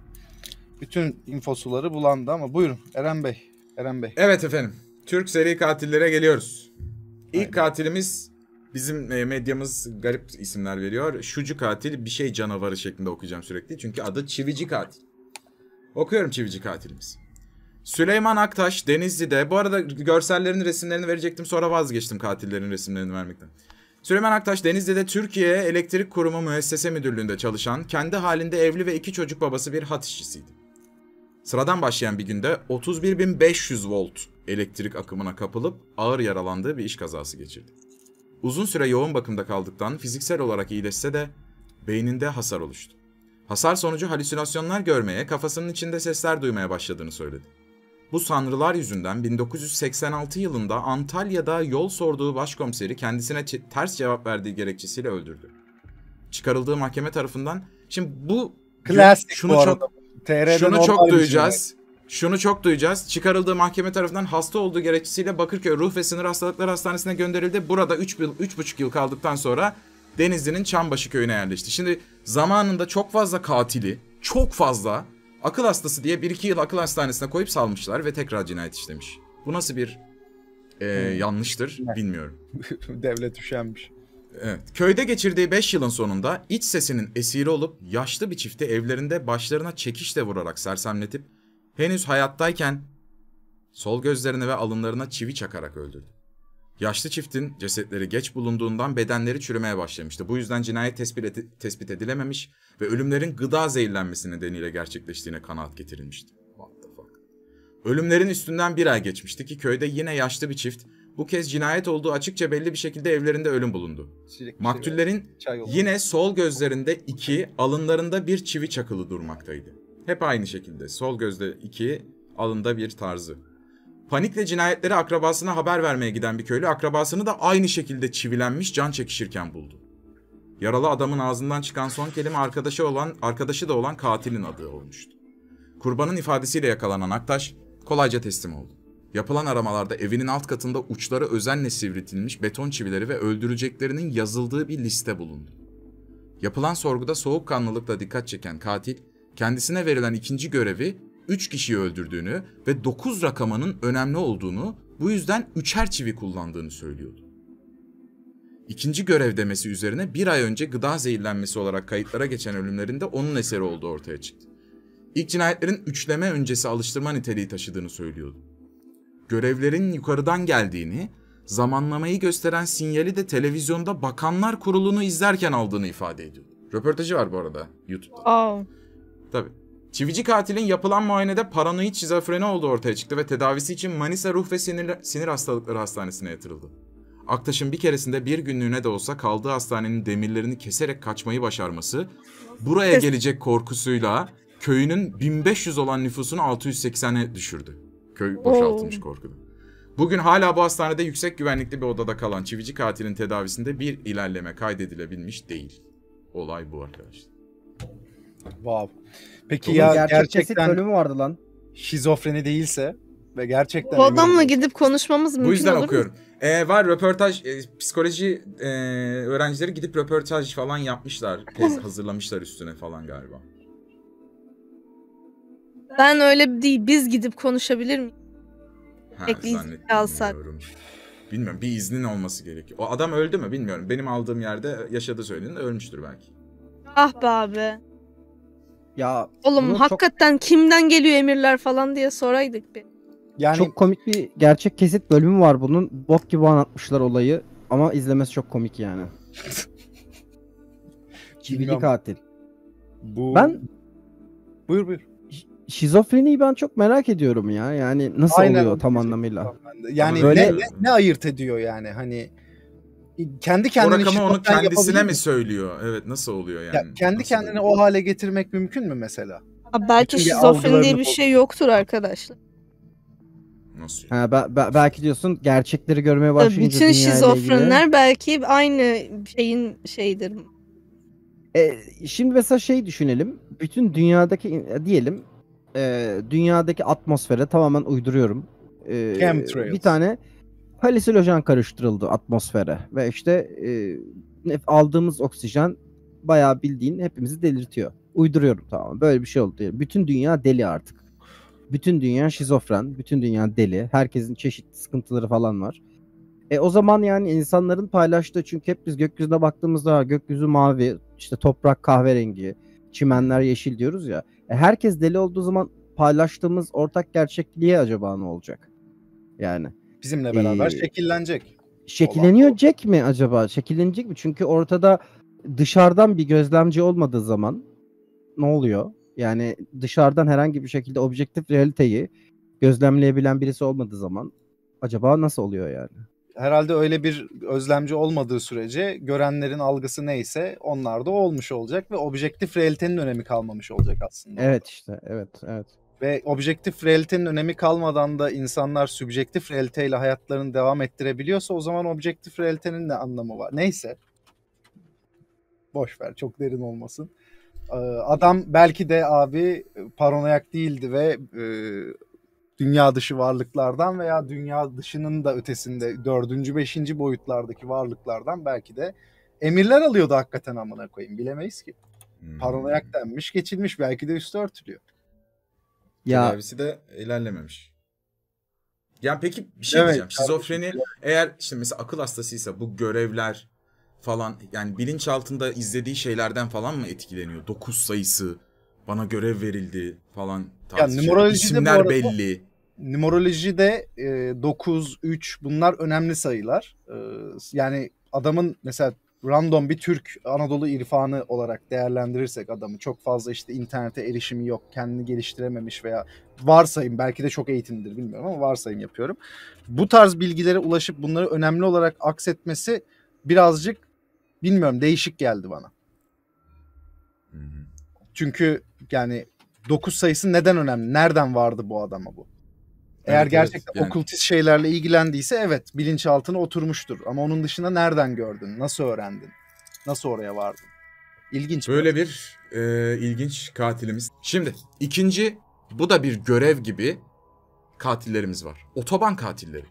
Bütün infosuları bulandı ama buyurun Eren Bey. Eren Bey. Evet efendim. Türk seri katillere geliyoruz. İlk Aynen. katilimiz bizim e, medyamız garip isimler veriyor. Şucu katil bir şey canavarı şeklinde okuyacağım sürekli. Çünkü adı Çivici katil. Okuyorum çivici katilimiz. Süleyman Aktaş Denizli'de. Bu arada görsellerin resimlerini verecektim sonra vazgeçtim katillerin resimlerini vermekten. Süleyman Aktaş Denizli'de Türkiye Elektrik Kurumu Müessese Müdürlüğü'nde çalışan, kendi halinde evli ve iki çocuk babası bir hat işçisiydi. Sıradan başlayan bir günde 31.500 volt elektrik akımına kapılıp ağır yaralandığı bir iş kazası geçirdi. Uzun süre yoğun bakımda kaldıktan fiziksel olarak iyileşse de beyninde hasar oluştu. Hasar sonucu halüsinasyonlar görmeye, kafasının içinde sesler duymaya başladığını söyledi. Bu sanrılar yüzünden 1986 yılında Antalya'da yol sorduğu başkomiseri kendisine ters cevap verdiği gerekçesiyle öldürdü. Çıkarıldığı mahkeme tarafından şimdi bu Klasik şunu bu çok TR'den şunu çok şey duyacağız. Şey. Şunu çok duyacağız. Çıkarıldığı mahkeme tarafından hasta olduğu gerekçesiyle Bakırköy Ruh ve Sinir Hastalıkları Hastanesi'ne gönderildi. Burada 3 yıl 3,5 yıl kaldıktan sonra Denizli'nin Çambaşı köyüne yerleşti. Şimdi zamanında çok fazla katili, çok fazla akıl hastası diye bir iki yıl akıl hastanesine koyup salmışlar ve tekrar cinayet işlemiş. Bu nasıl bir e, hmm. yanlıştır bilmiyorum. Devlet üşenmiş. Evet. Köyde geçirdiği 5 yılın sonunda iç sesinin esiri olup yaşlı bir çifti evlerinde başlarına çekişle vurarak sersemletip henüz hayattayken sol gözlerine ve alınlarına çivi çakarak öldürdü. Yaşlı çiftin cesetleri geç bulunduğundan bedenleri çürümeye başlamıştı. Bu yüzden cinayet tespit, edilememiş ve ölümlerin gıda zehirlenmesi nedeniyle gerçekleştiğine kanaat getirilmişti. What the fuck? Ölümlerin üstünden bir ay geçmişti ki köyde yine yaşlı bir çift bu kez cinayet olduğu açıkça belli bir şekilde evlerinde ölüm bulundu. Çilek şey Maktullerin yine sol gözlerinde iki, alınlarında bir çivi çakılı durmaktaydı. Hep aynı şekilde sol gözde iki, alında bir tarzı. Panikle cinayetleri akrabasına haber vermeye giden bir köylü akrabasını da aynı şekilde çivilenmiş can çekişirken buldu. Yaralı adamın ağzından çıkan son kelime arkadaşı olan, arkadaşı da olan katilin adı olmuştu. Kurbanın ifadesiyle yakalanan Aktaş kolayca teslim oldu. Yapılan aramalarda evinin alt katında uçları özenle sivritilmiş beton çivileri ve öldüreceklerinin yazıldığı bir liste bulundu. Yapılan sorguda soğukkanlılıkla dikkat çeken katil, kendisine verilen ikinci görevi 3 kişiyi öldürdüğünü ve 9 rakamanın önemli olduğunu, bu yüzden üçer çivi kullandığını söylüyordu. İkinci görev demesi üzerine bir ay önce gıda zehirlenmesi olarak kayıtlara geçen ölümlerinde onun eseri olduğu ortaya çıktı. İlk cinayetlerin üçleme öncesi alıştırma niteliği taşıdığını söylüyordu. Görevlerin yukarıdan geldiğini, zamanlamayı gösteren sinyali de televizyonda Bakanlar Kurulu'nu izlerken aldığını ifade ediyordu. Röportajı var bu arada YouTube'da. Aa. Tabii. Çivici katilin yapılan muayenede paranoid şizofreni olduğu ortaya çıktı ve tedavisi için Manisa Ruh ve Sinir, Sinir Hastalıkları Hastanesi'ne yatırıldı. Aktaş'ın bir keresinde bir günlüğüne de olsa kaldığı hastanenin demirlerini keserek kaçmayı başarması, buraya gelecek korkusuyla köyünün 1500 olan nüfusunu 680'e düşürdü. Köy boşaltılmış korkudan. Bugün hala bu hastanede yüksek güvenlikli bir odada kalan çivici katilin tedavisinde bir ilerleme kaydedilebilmiş değil. Olay bu arkadaşlar. Wow. Peki Bunun ya gerçek gerçekten bölümü vardı lan. Şizofreni değilse ve gerçekten Bu adamla eminim. gidip konuşmamız mümkün Bu yüzden olur okuyorum. Mu? Ee, var röportaj, e, psikoloji e, öğrencileri gidip röportaj falan yapmışlar. Tez hazırlamışlar üstüne falan galiba. Ben öyle değil. Biz gidip konuşabilir miyiz? Ha, alsak. Bilmiyorum. Bir iznin olması gerekiyor. O adam öldü mü bilmiyorum. Benim aldığım yerde yaşadı söylenin ölmüştür belki. Ah be abi. Ya Oğlum hakikaten çok... kimden geliyor emirler falan diye soraydık bir. Yani çok komik bir gerçek kesit bölümü var bunun. Bok gibi anlatmışlar olayı ama izlemesi çok komik yani. Cibili katil. Bu... Ben Buyur buyur. Şizofreniyi ben çok merak ediyorum ya. Yani nasıl Aynen oluyor tam anlamıyla? Yani Böyle... ne, ne, ne ayırt ediyor yani hani kendi kendine o rakamı onun kendisine mi söylüyor? Evet nasıl oluyor yani? Ya, kendi nasıl kendini oluyor? o hale getirmek mümkün mü mesela? Abi belki Bütün şizofreni diye bir şey yoktur arkadaşlar. Nasıl? Ha, be, be, belki diyorsun gerçekleri görmeye başlayınca Bütün şizofrenler ilgili... belki aynı şeyin şeyidir. E, şimdi mesela şey düşünelim. Bütün dünyadaki diyelim e, dünyadaki atmosfere tamamen uyduruyorum. E, Bir tane halüsinojen karıştırıldı atmosfere ve işte e, aldığımız oksijen bayağı bildiğin hepimizi delirtiyor. Uyduruyorum tamam böyle bir şey oldu. Diye. Bütün dünya deli artık. Bütün dünya şizofren, bütün dünya deli. Herkesin çeşitli sıkıntıları falan var. E o zaman yani insanların paylaştığı çünkü hep biz gökyüzüne baktığımızda gökyüzü mavi, işte toprak kahverengi, çimenler yeşil diyoruz ya. E, herkes deli olduğu zaman paylaştığımız ortak gerçekliğe acaba ne olacak? Yani bizimle ee, beraber ee, şekillenecek. Şekilleniyor Jack mi acaba? Şekillenecek mi? Çünkü ortada dışarıdan bir gözlemci olmadığı zaman ne oluyor? Yani dışarıdan herhangi bir şekilde objektif realiteyi gözlemleyebilen birisi olmadığı zaman acaba nasıl oluyor yani? Herhalde öyle bir özlemci olmadığı sürece görenlerin algısı neyse onlar da olmuş olacak ve objektif realitenin önemi kalmamış olacak aslında. Evet işte evet evet. Ve objektif realitenin önemi kalmadan da insanlar subjektif realiteyle hayatlarını devam ettirebiliyorsa o zaman objektif realitenin de anlamı var. Neyse. Boş ver çok derin olmasın. Ee, adam belki de abi e, paranoyak değildi ve e, dünya dışı varlıklardan veya dünya dışının da ötesinde dördüncü, beşinci boyutlardaki varlıklardan belki de emirler alıyordu hakikaten amına koyayım. Bilemeyiz ki. Hmm. Paranoyak denmiş geçilmiş belki de üstü örtülüyor. Ya. Tedavisi de ilerlememiş. Yani peki bir şey evet, diyeceğim. Şizofreni evet. eğer şimdi mesela akıl hastasıysa bu görevler falan yani bilinç altında izlediği şeylerden falan mı etkileniyor? Dokuz sayısı bana görev verildi falan tarzı yani, şey. İsimler arada, belli. Numerolojide e, 9, 3 bunlar önemli sayılar. E, yani adamın mesela random bir Türk Anadolu irfanı olarak değerlendirirsek adamı çok fazla işte internete erişimi yok, kendini geliştirememiş veya varsayım belki de çok eğitimlidir bilmiyorum ama varsayım yapıyorum. Bu tarz bilgilere ulaşıp bunları önemli olarak aksetmesi birazcık bilmiyorum değişik geldi bana. Çünkü yani 9 sayısı neden önemli? Nereden vardı bu adama bu? Eğer evet, gerçekten evet, yani. okultist şeylerle ilgilendiyse evet bilinçaltına oturmuştur. Ama onun dışında nereden gördün? Nasıl öğrendin? Nasıl oraya vardın? İlginç. Böyle bir e, ilginç katilimiz. Şimdi ikinci bu da bir görev gibi katillerimiz var. Otoban katilleri.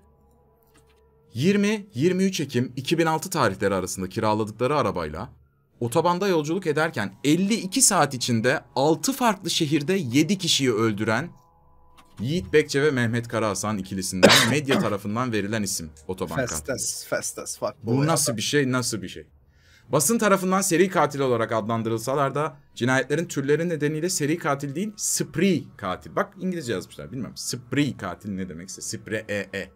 20-23 Ekim 2006 tarihleri arasında kiraladıkları arabayla otobanda yolculuk ederken 52 saat içinde 6 farklı şehirde 7 kişiyi öldüren Yiğit Bekçe ve Mehmet Karahasan ikilisinden medya tarafından verilen isim otoban festes, festes, fuck Bu nasıl bir şey nasıl bir şey? Basın tarafından seri katil olarak adlandırılsalar da cinayetlerin türleri nedeniyle seri katil değil spree katil. Bak İngilizce yazmışlar bilmem. Spree katil ne demekse. Spree e e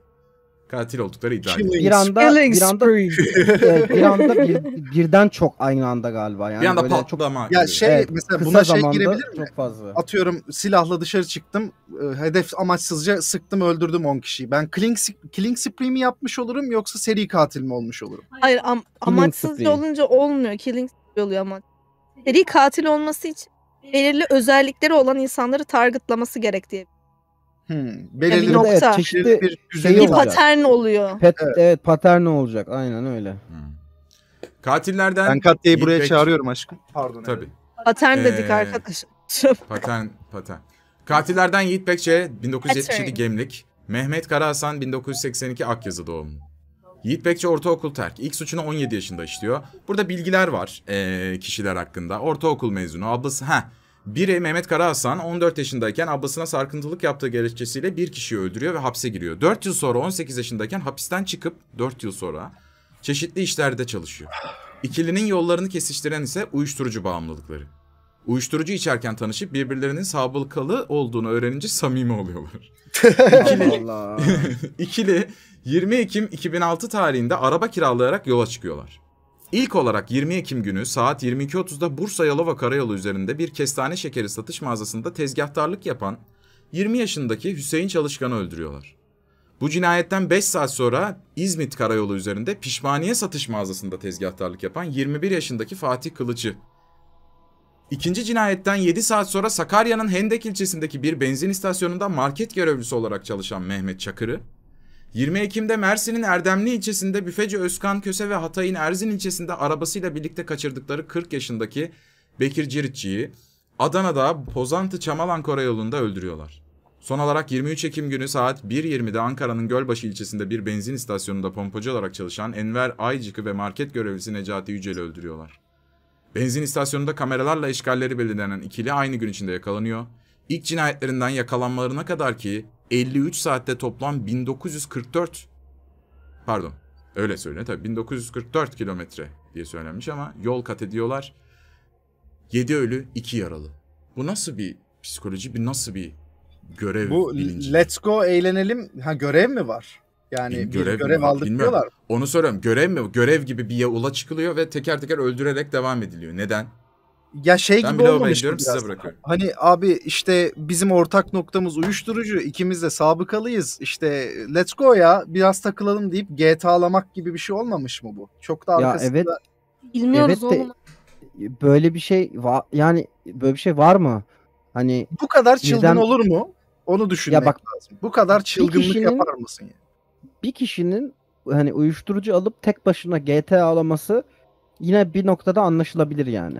katil oldukları iddia ediliyor. Bir anda bir anda evet, bir anda bir, birden çok aynı anda galiba yani bir anda patlama. Çok, ya şey evet, mesela buna şey girebilir mi? Çok fazla. Atıyorum silahla dışarı çıktım. Ee, hedef amaçsızca sıktım öldürdüm 10 kişiyi. Ben killing killing spree mi yapmış olurum yoksa seri katil mi olmuş olurum? Hayır am amaçsızca olunca olmuyor. Killing spree oluyor ama. Seri katil olması için belirli özellikleri olan insanları targetlaması gerektiği. Hmm, belirli yani bir nokta. Evet, çeşitli bir, şey bir patern oluyor. Pet, evet. evet patern olacak aynen öyle. Hmm. Katillerden... Ben Katya'yı buraya pek... çağırıyorum aşkım. Pardon. Tabii. Evet. Patern ee, dedik arkadaşım. Patern, patern. Katillerden Yiğit Bekçe 1977 Gemlik. Mehmet Karahasan 1982 Akyazı doğumlu. Yiğit Bekçi ortaokul terk. İlk suçunu 17 yaşında işliyor. Burada bilgiler var e, kişiler hakkında. Ortaokul mezunu, ablası. ha biri Mehmet Karahasan 14 yaşındayken ablasına sarkıntılık yaptığı gerekçesiyle bir kişiyi öldürüyor ve hapse giriyor. 4 yıl sonra 18 yaşındayken hapisten çıkıp 4 yıl sonra çeşitli işlerde çalışıyor. İkilinin yollarını kesiştiren ise uyuşturucu bağımlılıkları. Uyuşturucu içerken tanışıp birbirlerinin sabıkalı olduğunu öğrenince samimi oluyorlar. İkili, ikili 20 Ekim 2006 tarihinde araba kiralayarak yola çıkıyorlar. İlk olarak 20 Ekim günü saat 22.30'da Bursa Yalova Karayolu üzerinde bir kestane şekeri satış mağazasında tezgahtarlık yapan 20 yaşındaki Hüseyin Çalışkan'ı öldürüyorlar. Bu cinayetten 5 saat sonra İzmit Karayolu üzerinde pişmaniye satış mağazasında tezgahtarlık yapan 21 yaşındaki Fatih Kılıç'ı. İkinci cinayetten 7 saat sonra Sakarya'nın Hendek ilçesindeki bir benzin istasyonunda market görevlisi olarak çalışan Mehmet Çakır'ı 20 Ekim'de Mersin'in Erdemli ilçesinde büfeci Özkan Köse ve Hatay'ın Erzin ilçesinde arabasıyla birlikte kaçırdıkları 40 yaşındaki Bekir Ciritçi'yi Adana'da Pozantı Çamalan Karayolu'nda öldürüyorlar. Son olarak 23 Ekim günü saat 1.20'de Ankara'nın Gölbaşı ilçesinde bir benzin istasyonunda pompacı olarak çalışan Enver Aycık'ı ve market görevlisi Necati Yücel'i öldürüyorlar. Benzin istasyonunda kameralarla işgalleri belirlenen ikili aynı gün içinde yakalanıyor. İlk cinayetlerinden yakalanmalarına kadar ki 53 saatte toplam 1944 pardon öyle söyle tabii 1944 kilometre diye söylenmiş ama yol kat ediyorlar. 7 ölü 2 yaralı. Bu nasıl bir psikoloji bir nasıl bir görev Bu bilinci? let's go eğlenelim ha görev mi var? Yani Bil, görev, bir görev mi? aldık Bilmiyorum. diyorlar. Onu soruyorum görev mi? Görev gibi bir yola çıkılıyor ve teker teker öldürerek devam ediliyor. Neden? Ya şey ben gibi olmamış mı Size bırakıyorum. Hani abi işte bizim ortak noktamız uyuşturucu. ikimiz de sabıkalıyız. İşte let's go ya biraz takılalım deyip GTA'lamak gibi bir şey olmamış mı bu? Çok da arkasında... Ya evet. Bilmiyoruz evet de, Böyle bir şey var yani böyle bir şey var mı? Hani bu kadar çılgın bizden... olur mu? Onu düşünmek ya bak, lazım. Bu kadar çılgınlık kişinin, yapar mısın Bir kişinin hani uyuşturucu alıp tek başına GTA alaması yine bir noktada anlaşılabilir yani.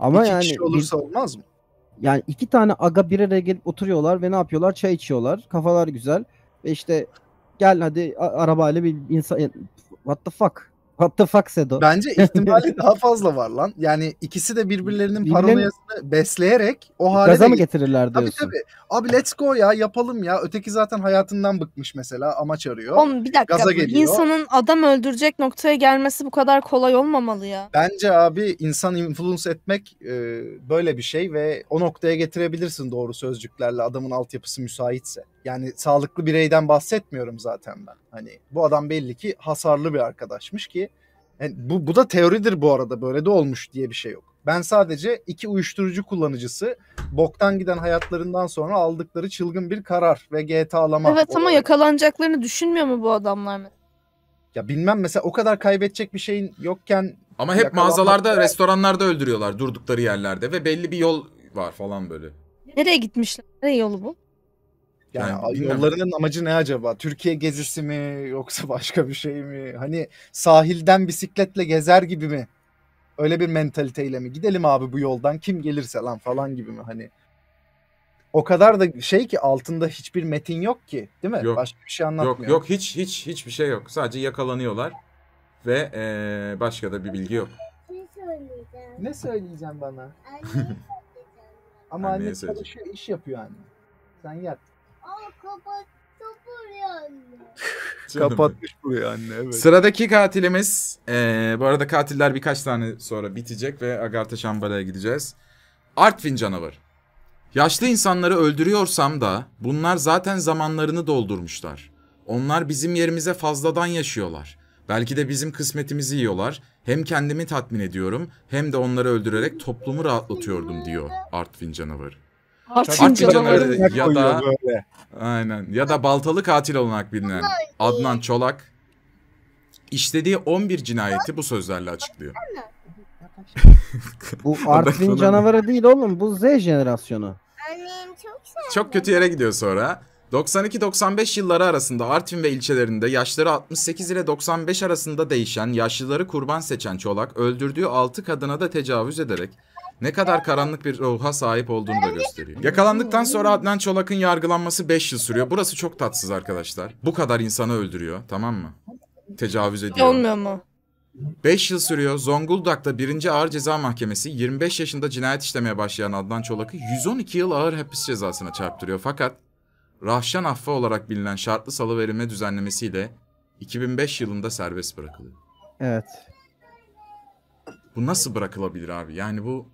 Ama İki yani kişi olursa bir, olmaz mı? Yani iki tane aga bir araya gelip oturuyorlar ve ne yapıyorlar? Çay içiyorlar. Kafalar güzel. Ve işte gel hadi arabayla bir insan what the fuck What the fuck Sedo? Bence ihtimali daha fazla var lan. Yani ikisi de birbirlerinin Bilmiyorum. paranoyasını besleyerek o hale Gaza mı getirirler diyorsun? Tabii tabii. Abi let's go ya yapalım ya. Öteki zaten hayatından bıkmış mesela amaç arıyor. Oğlum bir dakika. Gaza geliyor. İnsanın adam öldürecek noktaya gelmesi bu kadar kolay olmamalı ya. Bence abi insan influence etmek e, böyle bir şey ve o noktaya getirebilirsin doğru sözcüklerle adamın altyapısı müsaitse. Yani sağlıklı bireyden bahsetmiyorum zaten ben. Hani bu adam belli ki hasarlı bir arkadaşmış ki yani e, bu, bu da teoridir bu arada böyle de olmuş diye bir şey yok. Ben sadece iki uyuşturucu kullanıcısı boktan giden hayatlarından sonra aldıkları çılgın bir karar ve GTA'lama. Evet olarak. ama yakalanacaklarını düşünmüyor mu bu adamlar mı? Ya bilmem mesela o kadar kaybedecek bir şeyin yokken ama hep mağazalarda, var. restoranlarda öldürüyorlar durdukları yerlerde ve belli bir yol var falan böyle. Nereye gitmişler? Nereye yolu bu? Yani, yani yollarının amacı ne acaba? Türkiye gezisi mi yoksa başka bir şey mi? Hani sahilden bisikletle gezer gibi mi? Öyle bir mentaliteyle mi? Gidelim abi bu yoldan kim gelirse lan falan gibi mi? Hani o kadar da şey ki altında hiçbir metin yok ki değil mi? Yok, Başka bir şey anlatmıyor. Yok yok hiç hiç hiçbir şey yok. Sadece yakalanıyorlar ve ee, başka da bir bilgi yok. Ne söyleyeceğim? Ne söyleyeceğim bana? Anne söyleyeceğim. Ama anne çalışıyor iş yapıyor anne. Sen yat kapattı burayı anne. Kapatmış burayı anne evet. Sıradaki katilimiz, ee, bu arada katiller birkaç tane sonra bitecek ve Agartha Şambala'ya gideceğiz. Artvin canavar. Yaşlı insanları öldürüyorsam da bunlar zaten zamanlarını doldurmuşlar. Onlar bizim yerimize fazladan yaşıyorlar. Belki de bizim kısmetimizi yiyorlar. Hem kendimi tatmin ediyorum hem de onları öldürerek toplumu rahatlatıyordum diyor Artvin canavarı. Artvincaları canavarı ya da böyle. aynen ya da baltalı katil olarak bilinen Adnan Çolak işlediği 11 cinayeti bu sözlerle açıklıyor. bu Artvin canavarı değil oğlum bu Z jenerasyonu. çok Çok kötü yere gidiyor sonra. 92-95 yılları arasında Artvin ve ilçelerinde yaşları 68 ile 95 arasında değişen yaşlıları kurban seçen Çolak öldürdüğü 6 kadına da tecavüz ederek ne kadar karanlık bir ruha sahip olduğunu da gösteriyor. Yakalandıktan sonra Adnan Çolak'ın yargılanması 5 yıl sürüyor. Burası çok tatsız arkadaşlar. Bu kadar insanı öldürüyor tamam mı? Tecavüz ediyor. Olmuyor mu? 5 yıl sürüyor. Zonguldak'ta 1. Ağır Ceza Mahkemesi 25 yaşında cinayet işlemeye başlayan Adnan Çolak'ı 112 yıl ağır hapis cezasına çarptırıyor. Fakat Rahşan Affı olarak bilinen şartlı salıverilme düzenlemesiyle 2005 yılında serbest bırakılıyor. Evet. Bu nasıl bırakılabilir abi? Yani bu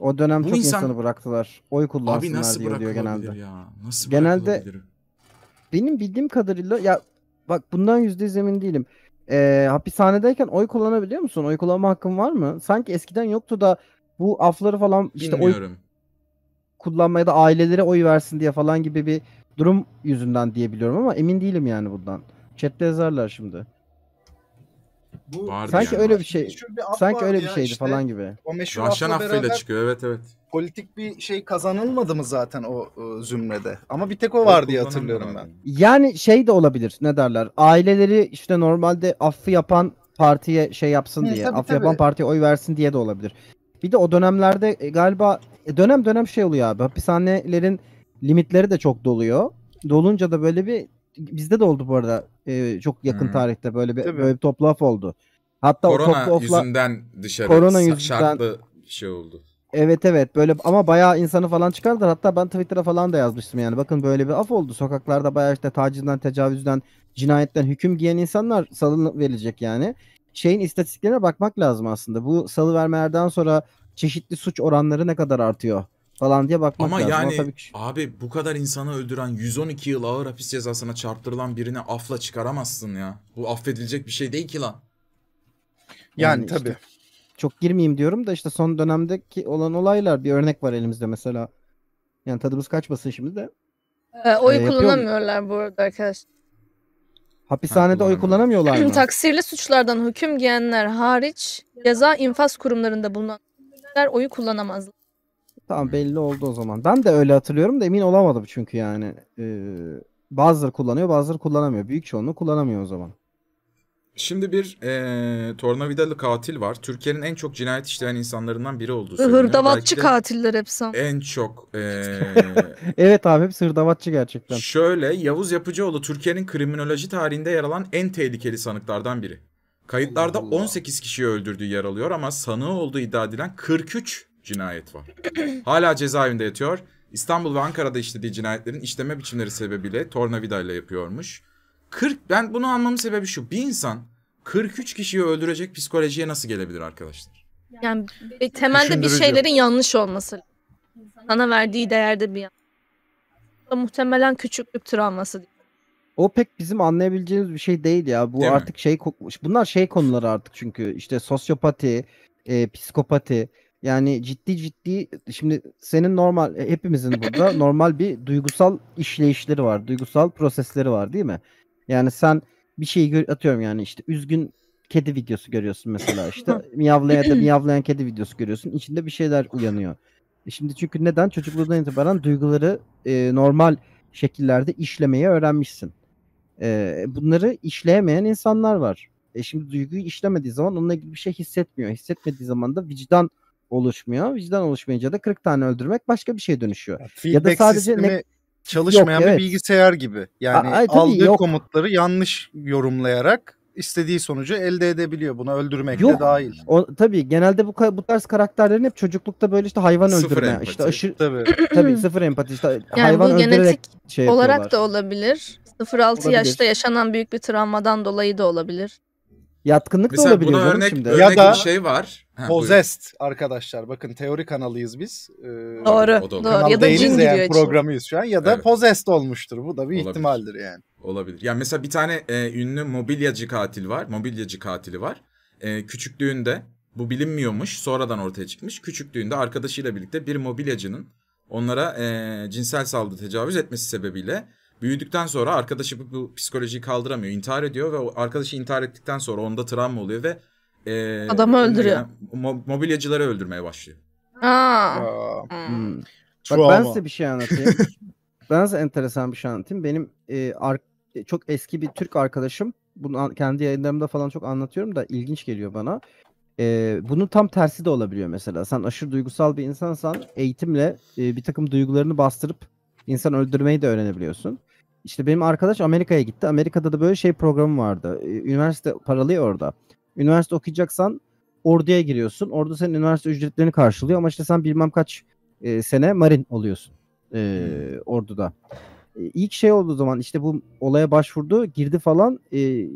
o dönem Bu çok insan... insanı bıraktılar. Oy kullansınlar Abi nasıl diye diyor genelde. Ya? Nasıl genelde benim bildiğim kadarıyla ya bak bundan yüzde emin değilim. Ee, hapishanedeyken oy kullanabiliyor musun? Oy kullanma hakkın var mı? Sanki eskiden yoktu da bu afları falan işte Bilmiyorum. oy kullanmaya da ailelere oy versin diye falan gibi bir durum yüzünden diyebiliyorum ama emin değilim yani bundan. Chat'te yazarlar şimdi. Bu Vardı sanki yani. öyle bir şey. Bir sanki öyle bir şeydi işte, falan gibi. O meşhur Rahşan affıyla çıkıyor evet evet. Politik bir şey kazanılmadı mı zaten o, o zümrede? Ama bir tek o var diye hatırlıyorum ben. Yani şey de olabilir ne derler. Aileleri işte normalde affı yapan partiye şey yapsın Hı, diye. Tabii, affı tabii. yapan partiye oy versin diye de olabilir. Bir de o dönemlerde e, galiba e, dönem dönem şey oluyor abi. Hapishanelerin limitleri de çok doluyor. Dolunca da böyle bir bizde de oldu bu arada e, çok yakın hmm. tarihte böyle bir böyle bir toplu af oldu. Hatta korona o toplu afla, yüzünden dışarı korona yüzünden şartlı şey oldu. Evet evet böyle ama bayağı insanı falan çıkardılar. Hatta ben Twitter'a falan da yazmıştım yani. Bakın böyle bir af oldu. Sokaklarda bayağı işte tacizden, tecavüzden, cinayetten hüküm giyen insanlar salın verecek yani. Şeyin istatistiklerine bakmak lazım aslında. Bu salı vermelerden sonra çeşitli suç oranları ne kadar artıyor? falan diye bakmak Ama lazım. Yani, Ama yani abi bu kadar insanı öldüren 112 yıl ağır hapis cezasına çarptırılan birine afla çıkaramazsın ya. Bu affedilecek bir şey değil ki lan. Yani, yani tabii. çok girmeyeyim diyorum da işte son dönemdeki olan olaylar bir örnek var elimizde mesela. Yani tadımız kaçmasın şimdi de. Ee, oy ee, kullanamıyorlar bu arada arkadaşlar. Hapishanede ha, oy kullanamıyorlar mı? Taksirli suçlardan hüküm giyenler hariç ceza infaz kurumlarında bulunanlar oyu kullanamazlar. Tamam belli oldu o zaman. Ben de öyle hatırlıyorum da emin olamadım çünkü yani. Ee, bazıları kullanıyor bazıları kullanamıyor. Büyük çoğunluğu kullanamıyor o zaman. Şimdi bir e, tornavidalı katil var. Türkiye'nin en çok cinayet işleyen insanlarından biri olduğu söyleniyor. Hırdavatçı katiller hepsi. En çok. E, evet abi hepsi hırdavatçı gerçekten. Şöyle Yavuz Yapıcıoğlu Türkiye'nin kriminoloji tarihinde yer alan en tehlikeli sanıklardan biri. Kayıtlarda Allah Allah. 18 kişiyi öldürdüğü yer alıyor ama sanığı olduğu iddia edilen 43 cinayet var. Hala cezaevinde yatıyor. İstanbul ve Ankara'da işlediği cinayetlerin işleme biçimleri sebebiyle tornavida ile yapıyormuş. 40 ben bunu anlamamın sebebi şu. Bir insan 43 kişiyi öldürecek psikolojiye nasıl gelebilir arkadaşlar? Yani bir, temelde bir şeylerin yanlış olması. Sana verdiği değerde bir yanlış. Muhtemelen küçüklük travması. O pek bizim anlayabileceğimiz bir şey değil ya. Bu değil artık mi? şey bunlar şey konuları artık çünkü işte sosyopati, e, psikopati yani ciddi ciddi şimdi senin normal e, hepimizin burada normal bir duygusal işleyişleri var. Duygusal prosesleri var değil mi? Yani sen bir şeyi gör, atıyorum yani işte üzgün kedi videosu görüyorsun mesela işte miyavlayan ya da miyavlayan kedi videosu görüyorsun. İçinde bir şeyler uyanıyor. E şimdi çünkü neden? Çocukluğundan itibaren duyguları e, normal şekillerde işlemeyi öğrenmişsin. E, bunları işleyemeyen insanlar var. E şimdi duyguyu işlemediği zaman onunla ilgili bir şey hissetmiyor. Hissetmediği zaman da vicdan oluşmuyor. Vicdan oluşmayınca da 40 tane öldürmek başka bir şeye dönüşüyor. Ya, ya da sadece ne çalışmayan yok, bir evet. bilgisayar gibi. Yani Aa, e, ay, aldığı yok. komutları yanlış yorumlayarak istediği sonucu elde edebiliyor. Buna öldürmek Yok. de dahil. O, tabii genelde bu, bu tarz karakterlerin hep çocuklukta böyle işte hayvan sıfır öldürme. Empati. işte aşırı, tabii. tabii sıfır empati. işte yani hayvan bu genetik şey olarak da olabilir. 0-6 olabilir. yaşta yaşanan büyük bir travmadan dolayı da olabilir. Yatkınlık Mesela da olabilir. Buna örnek, şimdi. örnek ya da bir şey var. Ha, Possessed buyurun. arkadaşlar. Bakın teori kanalıyız biz. Ee, doğru. doğru. Ya da cin gidiyor. programıyız şu an. Ya da evet. Possessed olmuştur. Bu da bir olabilir. ihtimaldir yani. Olabilir. Yani mesela bir tane e, ünlü mobilyacı katil var. Mobilyacı katili var. E, küçüklüğünde bu bilinmiyormuş. Sonradan ortaya çıkmış. Küçüklüğünde arkadaşıyla birlikte bir mobilyacının onlara e, cinsel saldırı tecavüz etmesi sebebiyle Büyüdükten sonra arkadaşı bu psikolojiyi kaldıramıyor. İntihar ediyor ve o arkadaşı intihar ettikten sonra onda travma oluyor ve e, adamı öldürüyor. Mo- mobilyacıları öldürmeye başlıyor. Aa. Hmm. hmm. Bak ben size bir şey anlatayım. ben size enteresan bir şey anlatayım. Benim e, ar- çok eski bir Türk arkadaşım. Bunu kendi yayınlarımda falan çok anlatıyorum da ilginç geliyor bana. E, bunun tam tersi de olabiliyor mesela. Sen aşırı duygusal bir insansan eğitimle e, bir takım duygularını bastırıp insan öldürmeyi de öğrenebiliyorsun. İşte benim arkadaş Amerika'ya gitti. Amerika'da da böyle şey programı vardı. Ee, üniversite paralı orada. Üniversite okuyacaksan orduya giriyorsun. Orada senin üniversite ücretlerini karşılıyor ama işte sen bilmem kaç e, sene marin oluyorsun e, hmm. orduda. E, ilk şey olduğu zaman işte bu olaya başvurdu, girdi falan e,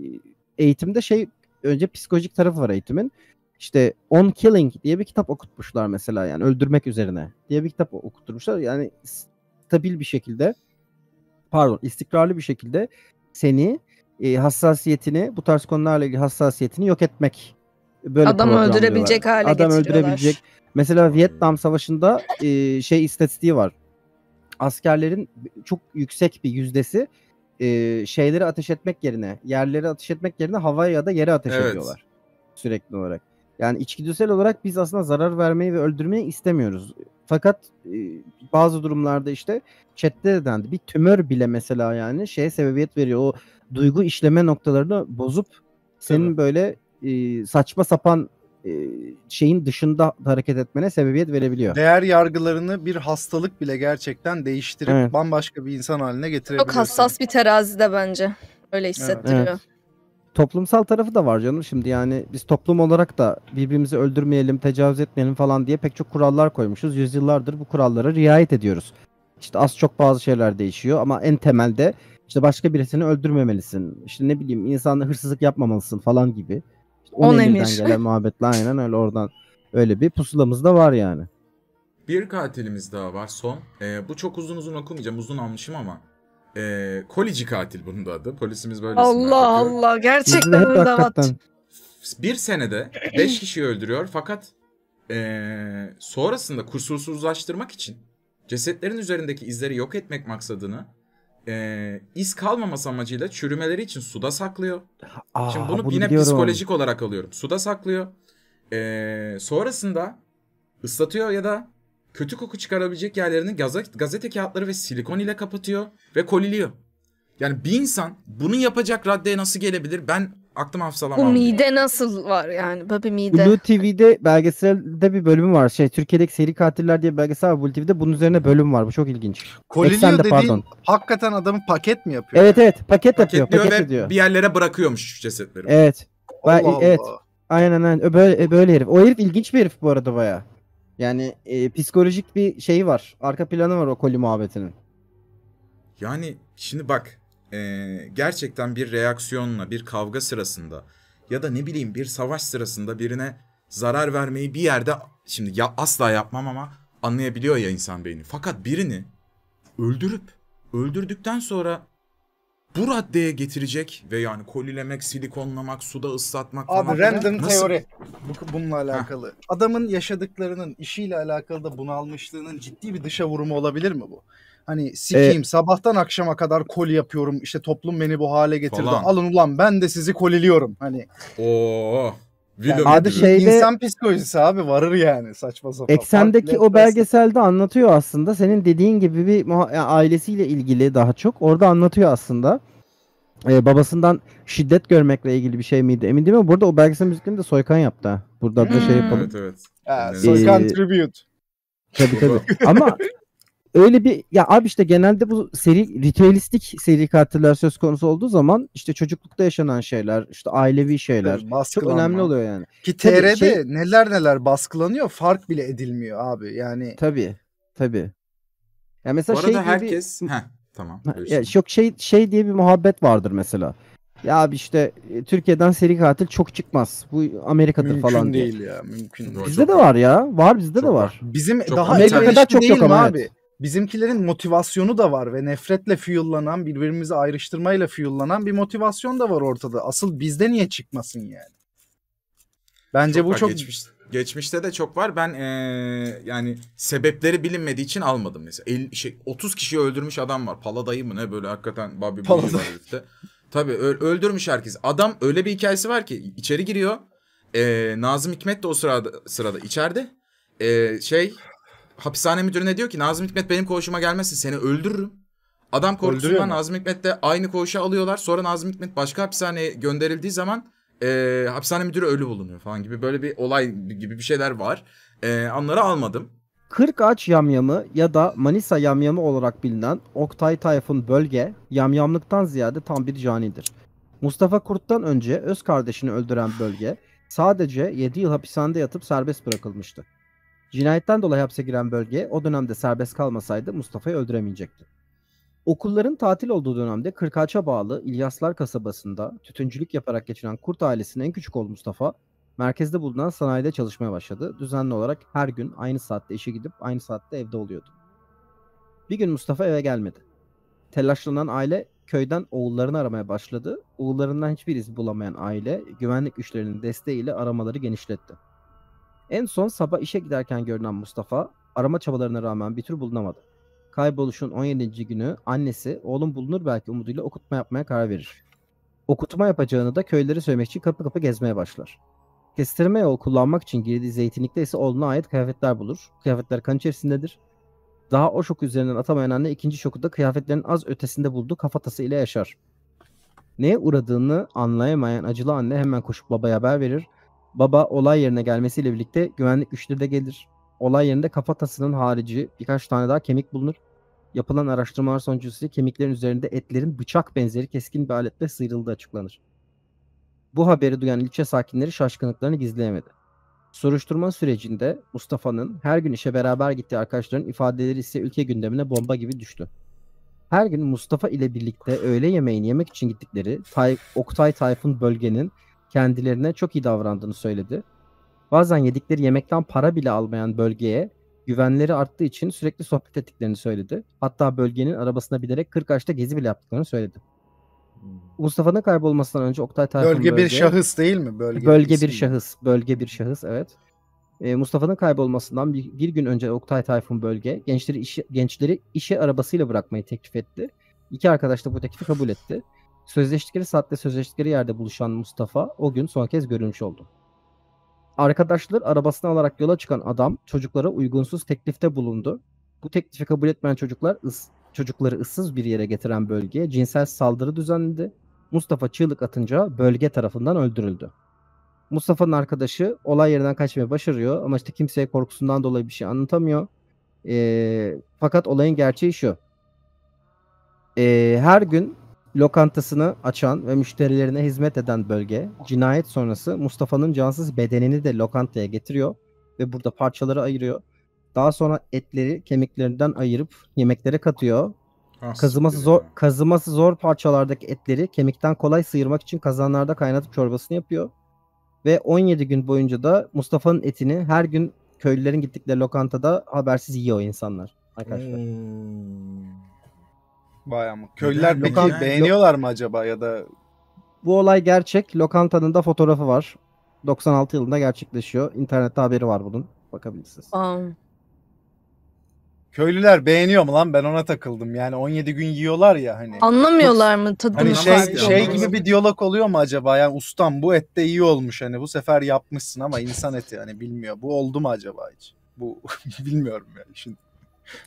eğitimde şey önce psikolojik tarafı var eğitimin. İşte On Killing diye bir kitap okutmuşlar mesela yani öldürmek üzerine diye bir kitap okutturmuşlar. Yani stabil bir şekilde pardon istikrarlı bir şekilde seni e, hassasiyetini bu tarz konularla ilgili hassasiyetini yok etmek böyle adam öldürebilecek hale adam öldürebilecek mesela Vietnam Savaşı'nda e, şey istatistiği var askerlerin çok yüksek bir yüzdesi e, şeyleri ateş etmek yerine yerleri ateş etmek yerine havaya ya da yere ateş evet. ediyorlar sürekli olarak yani içgüdüsel olarak biz aslında zarar vermeyi ve öldürmeyi istemiyoruz. Fakat e, bazı durumlarda işte chatte de dendi. Bir tümör bile mesela yani şeye sebebiyet veriyor. O duygu işleme noktalarını bozup senin evet. böyle e, saçma sapan e, şeyin dışında hareket etmene sebebiyet verebiliyor. Değer yargılarını bir hastalık bile gerçekten değiştirip evet. bambaşka bir insan haline getirebiliyor. Çok hassas bir terazide bence. Öyle hissettiriyor. Evet. evet toplumsal tarafı da var canım. Şimdi yani biz toplum olarak da birbirimizi öldürmeyelim, tecavüz etmeyelim falan diye pek çok kurallar koymuşuz. Yüzyıllardır bu kurallara riayet ediyoruz. İşte az çok bazı şeyler değişiyor ama en temelde işte başka birisini öldürmemelisin. İşte ne bileyim insanla hırsızlık yapmamalısın falan gibi. İşte on, on emirden emir. gelen muhabbetle aynen öyle oradan öyle bir pusulamız da var yani. Bir katilimiz daha var son. Ee, bu çok uzun uzun okumayacağım uzun almışım ama e, kolici katil bunun da adı. Polisimiz böyle. Allah bakıyor. Allah gerçekten bir Bir senede beş kişiyi öldürüyor fakat e, sonrasında kusursuzlaştırmak için cesetlerin üzerindeki izleri yok etmek maksadını e, iz kalmaması amacıyla çürümeleri için suda saklıyor. Aa, ah, Şimdi bunu, bunu yine biliyorum. psikolojik olarak alıyorum. Suda saklıyor. E, sonrasında ıslatıyor ya da kötü koku çıkarabilecek yerlerini gazete, kağıtları ve silikon ile kapatıyor ve koliliyor. Yani bir insan bunu yapacak raddeye nasıl gelebilir? Ben aklım hafsalamam. Bu mide nasıl var yani? Babi mide. Blue TV'de belgeselde bir bölümü var. Şey Türkiye'deki seri katiller diye belgesel var Blue TV'de. Bunun üzerine bölüm var. Bu çok ilginç. Koliliyor dediğin pardon. hakikaten adamı paket mi yapıyor? Evet evet paket, paket yapıyor. Paket ve ediyor. bir yerlere bırakıyormuş cesetleri. Evet. Allah ben, Allah. Evet. Aynen aynen. Böyle, böyle herif. O herif ilginç bir herif bu arada baya. Yani e, psikolojik bir şey var. Arka planı var o koli muhabbetinin. Yani şimdi bak e, gerçekten bir reaksiyonla bir kavga sırasında ya da ne bileyim bir savaş sırasında birine zarar vermeyi bir yerde şimdi ya asla yapmam ama anlayabiliyor ya insan beyni. Fakat birini öldürüp öldürdükten sonra bu raddeye getirecek ve yani kolilemek, silikonlamak, suda ıslatmak falan. Abi random falan. teori bu, bununla alakalı. Heh. Adamın yaşadıklarının, işiyle alakalı da bunalmışlığının ciddi bir dışa vurumu olabilir mi bu? Hani sikeyim ee, sabahtan akşama kadar koli yapıyorum işte toplum beni bu hale getirdi. Falan. Alın ulan ben de sizi koliliyorum. Hani. Oo. Willow yani abi şeyde, insan psikolojisi abi varır yani saçma sapan. Eksendeki o belgeselde anlatıyor aslında. Senin dediğin gibi bir yani ailesiyle ilgili daha çok. Orada anlatıyor aslında. Ee, babasından şiddet görmekle ilgili bir şey miydi emin değil mi? Burada o belgesel müziklerini de Soykan yaptı. Burada hmm. da şey hmm. yapalım. Evet evet. Ha, Soykan Tribute. Tabii tabii. Ama öyle bir ya abi işte genelde bu seri ritüelistik seri katiller söz konusu olduğu zaman işte çocuklukta yaşanan şeyler, işte ailevi şeyler evet, çok önemli oluyor yani. Ki TR'de tabii, şey, neler neler baskılanıyor, fark bile edilmiyor abi. Yani tabi tabi Ya mesela şey arada şey herkes bir... Heh, tamam. Ya yok şey şey diye bir muhabbet vardır mesela. Ya abi işte e, Türkiye'den seri katil çok çıkmaz. Bu Amerika'dır mümkün falan diye. Mümkün değil ya, mümkün. Bizde de var ya. Var bizde de var. var. Bizim çok daha Amerika'da çok değil yok ama. Abi. Evet bizimkilerin motivasyonu da var ve nefretle fuellanan, birbirimizi ayrıştırmayla fuellanan bir motivasyon da var ortada. Asıl bizde niye çıkmasın yani? Bence çok bu çok geçmiş, geçmişte de çok var. Ben ee, yani sebepleri bilinmediği için almadım mesela. 50 şey 30 kişi öldürmüş adam var. Paladayı mı ne böyle hakikaten Bobby Paladay. var Tabii öldürmüş herkes. Adam öyle bir hikayesi var ki içeri giriyor. E, Nazım Hikmet de o sırada sırada içeride. E, şey hapishane müdürüne diyor ki Nazım Hikmet benim koğuşuma gelmezsin seni öldürürüm. Adam korkusundan Nazım de aynı koğuşa alıyorlar. Sonra Nazım Hikmet başka hapishaneye gönderildiği zaman e, hapishane müdürü ölü bulunuyor falan gibi böyle bir olay gibi bir şeyler var. E, onları almadım. Kırk Ağaç Yamyamı ya da Manisa Yamyamı olarak bilinen Oktay Tayfun Bölge yamyamlıktan ziyade tam bir canidir. Mustafa Kurt'tan önce öz kardeşini öldüren Bölge sadece 7 yıl hapishanede yatıp serbest bırakılmıştı. Cinayetten dolayı hapse giren bölge o dönemde serbest kalmasaydı Mustafa'yı öldüremeyecekti. Okulların tatil olduğu dönemde Kırkaç'a bağlı İlyaslar kasabasında tütüncülük yaparak geçiren Kurt ailesinin en küçük oğlu Mustafa merkezde bulunan sanayide çalışmaya başladı. Düzenli olarak her gün aynı saatte işe gidip aynı saatte evde oluyordu. Bir gün Mustafa eve gelmedi. Telaşlanan aile köyden oğullarını aramaya başladı. Oğullarından hiçbir iz bulamayan aile güvenlik güçlerinin desteğiyle aramaları genişletti. En son sabah işe giderken görünen Mustafa arama çabalarına rağmen bir tür bulunamadı. Kayboluşun 17. günü annesi oğlum bulunur belki umuduyla okutma yapmaya karar verir. Okutma yapacağını da köylere söylemek için kapı kapı gezmeye başlar. Kestirme yol kullanmak için girdiği zeytinlikte ise oğluna ait kıyafetler bulur. Kıyafetler kan içerisindedir. Daha o şok üzerinden atamayan anne ikinci şoku da kıyafetlerin az ötesinde bulduğu kafatası ile yaşar. Neye uğradığını anlayamayan acılı anne hemen koşup babaya haber verir Baba olay yerine gelmesiyle birlikte güvenlik güçleri de gelir. Olay yerinde kafatasının harici birkaç tane daha kemik bulunur. Yapılan araştırmalar sonucu ise kemiklerin üzerinde etlerin bıçak benzeri keskin bir aletle sıyrıldığı açıklanır. Bu haberi duyan ilçe sakinleri şaşkınlıklarını gizleyemedi. Soruşturma sürecinde Mustafa'nın her gün işe beraber gittiği arkadaşların ifadeleri ise ülke gündemine bomba gibi düştü. Her gün Mustafa ile birlikte öğle yemeğini yemek için gittikleri Tay Oktay Tayfun bölgenin kendilerine çok iyi davrandığını söyledi. Bazen yedikleri yemekten para bile almayan bölgeye güvenleri arttığı için sürekli sohbet ettiklerini söyledi. Hatta bölgenin arabasına binerek 40 açta gezi bile yaptıklarını söyledi. Hmm. Mustafa'nın kaybolmasından önce Oktay Tayfun bölge, bölge bir şahıs değil mi? Bölge, bölge bir, bir şahıs. Bölge bir şahıs evet. Ee, Mustafa'nın kaybolmasından bir, bir gün önce Oktay Tayfun bölge gençleri işi, gençleri işe arabasıyla bırakmayı teklif etti. İki arkadaş da bu teklifi kabul etti. Sözleştikleri saatte sözleştikleri yerde buluşan Mustafa o gün son kez görülmüş oldu. Arkadaşları arabasını alarak yola çıkan adam çocuklara uygunsuz teklifte bulundu. Bu teklifi kabul etmeyen çocuklar ıs çocukları ıssız bir yere getiren bölgeye cinsel saldırı düzenledi. Mustafa çığlık atınca bölge tarafından öldürüldü. Mustafa'nın arkadaşı olay yerinden kaçmayı başarıyor ama işte kimseye korkusundan dolayı bir şey anlatamıyor. E, fakat olayın gerçeği şu. E, her gün lokantasını açan ve müşterilerine hizmet eden bölge cinayet sonrası Mustafa'nın cansız bedenini de lokantaya getiriyor ve burada parçaları ayırıyor. Daha sonra etleri kemiklerinden ayırıp yemeklere katıyor. Ah, kazıması zor kazıması zor parçalardaki etleri kemikten kolay sıyırmak için kazanlarda kaynatıp çorbasını yapıyor. Ve 17 gün boyunca da Mustafa'nın etini her gün köylülerin gittikleri lokantada habersiz yiyor insanlar arkadaşlar. Hmm. Bayağı mı? Köylüler peki Lokan... beğeniyorlar mı acaba ya da? Bu olay gerçek. Lokantanın da fotoğrafı var. 96 yılında gerçekleşiyor. İnternette haberi var bunun. Bakabilirsiniz. Aa. Köylüler beğeniyor mu lan? Ben ona takıldım. Yani 17 gün yiyorlar ya hani. Anlamıyorlar mı tadını? Hani şey, şey, gibi bir diyalog oluyor mu acaba? Yani ustam bu ette iyi olmuş. Hani bu sefer yapmışsın ama insan eti hani bilmiyor. Bu oldu mu acaba hiç? Bu bilmiyorum yani şimdi.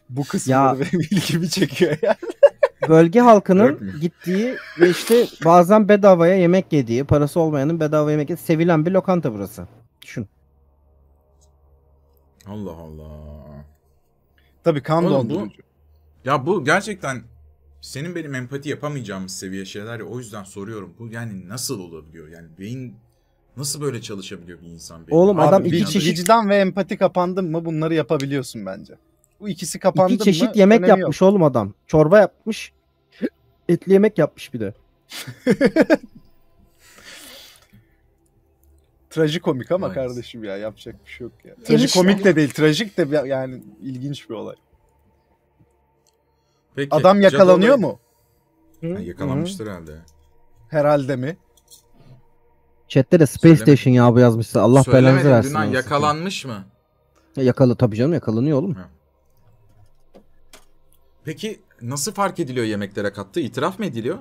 Bu kısmı ya, benim ilgimi çekiyor yani bölge halkının gittiği ve işte bazen bedavaya yemek yediği, parası olmayanın bedava yemek yediği sevilen bir lokanta burası. Düşün. Allah Allah. Tabii kan dondurucu. ya bu gerçekten senin benim empati yapamayacağımız seviye şeyler ya o yüzden soruyorum. Bu yani nasıl olabiliyor? Yani beyin nasıl böyle çalışabiliyor bir insan beyni? Oğlum adam iki vicdan, çeşit... vicdan ve empati kapandın mı bunları yapabiliyorsun bence. Bu ikisi kapandı İki çeşit mı, yemek yapmış yok. oğlum adam. Çorba yapmış. Etli yemek yapmış bir de. trajikomik ama nice. kardeşim ya yapacak bir şey yok ya. Trajikomik de değil, trajik de yani ilginç bir olay. Peki, Adam yakalanıyor mu? Ha, yakalanmıştır Hı? herhalde. Herhalde mi? Chat'te de Space Söyleme. Station ya bu yazmışsa Allah belanızı versin. yakalanmış mı? Ya, yakalı tabii canım yakalanıyor oğlum. Hı. Peki nasıl fark ediliyor yemeklere kattı? İtiraf mı ediliyor?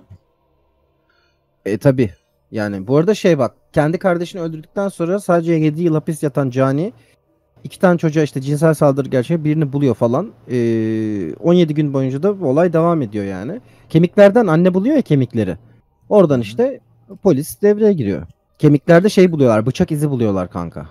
E tabi. Yani bu arada şey bak kendi kardeşini öldürdükten sonra sadece 7 yıl hapis yatan Cani iki tane çocuğa işte cinsel saldırı gerçeği birini buluyor falan. Ee, 17 gün boyunca da bu olay devam ediyor yani. Kemiklerden anne buluyor ya kemikleri. Oradan işte polis devreye giriyor. Kemiklerde şey buluyorlar bıçak izi buluyorlar kanka.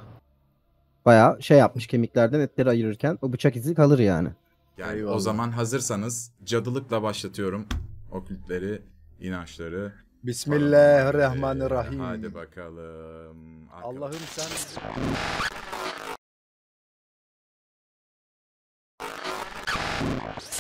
Baya şey yapmış kemiklerden etleri ayırırken o bıçak izi kalır yani. Yani Eyvallah. o zaman hazırsanız cadılıkla başlatıyorum okültleri, inançları. Bismillahirrahmanirrahim. Hadi bakalım. Allah'ım sen...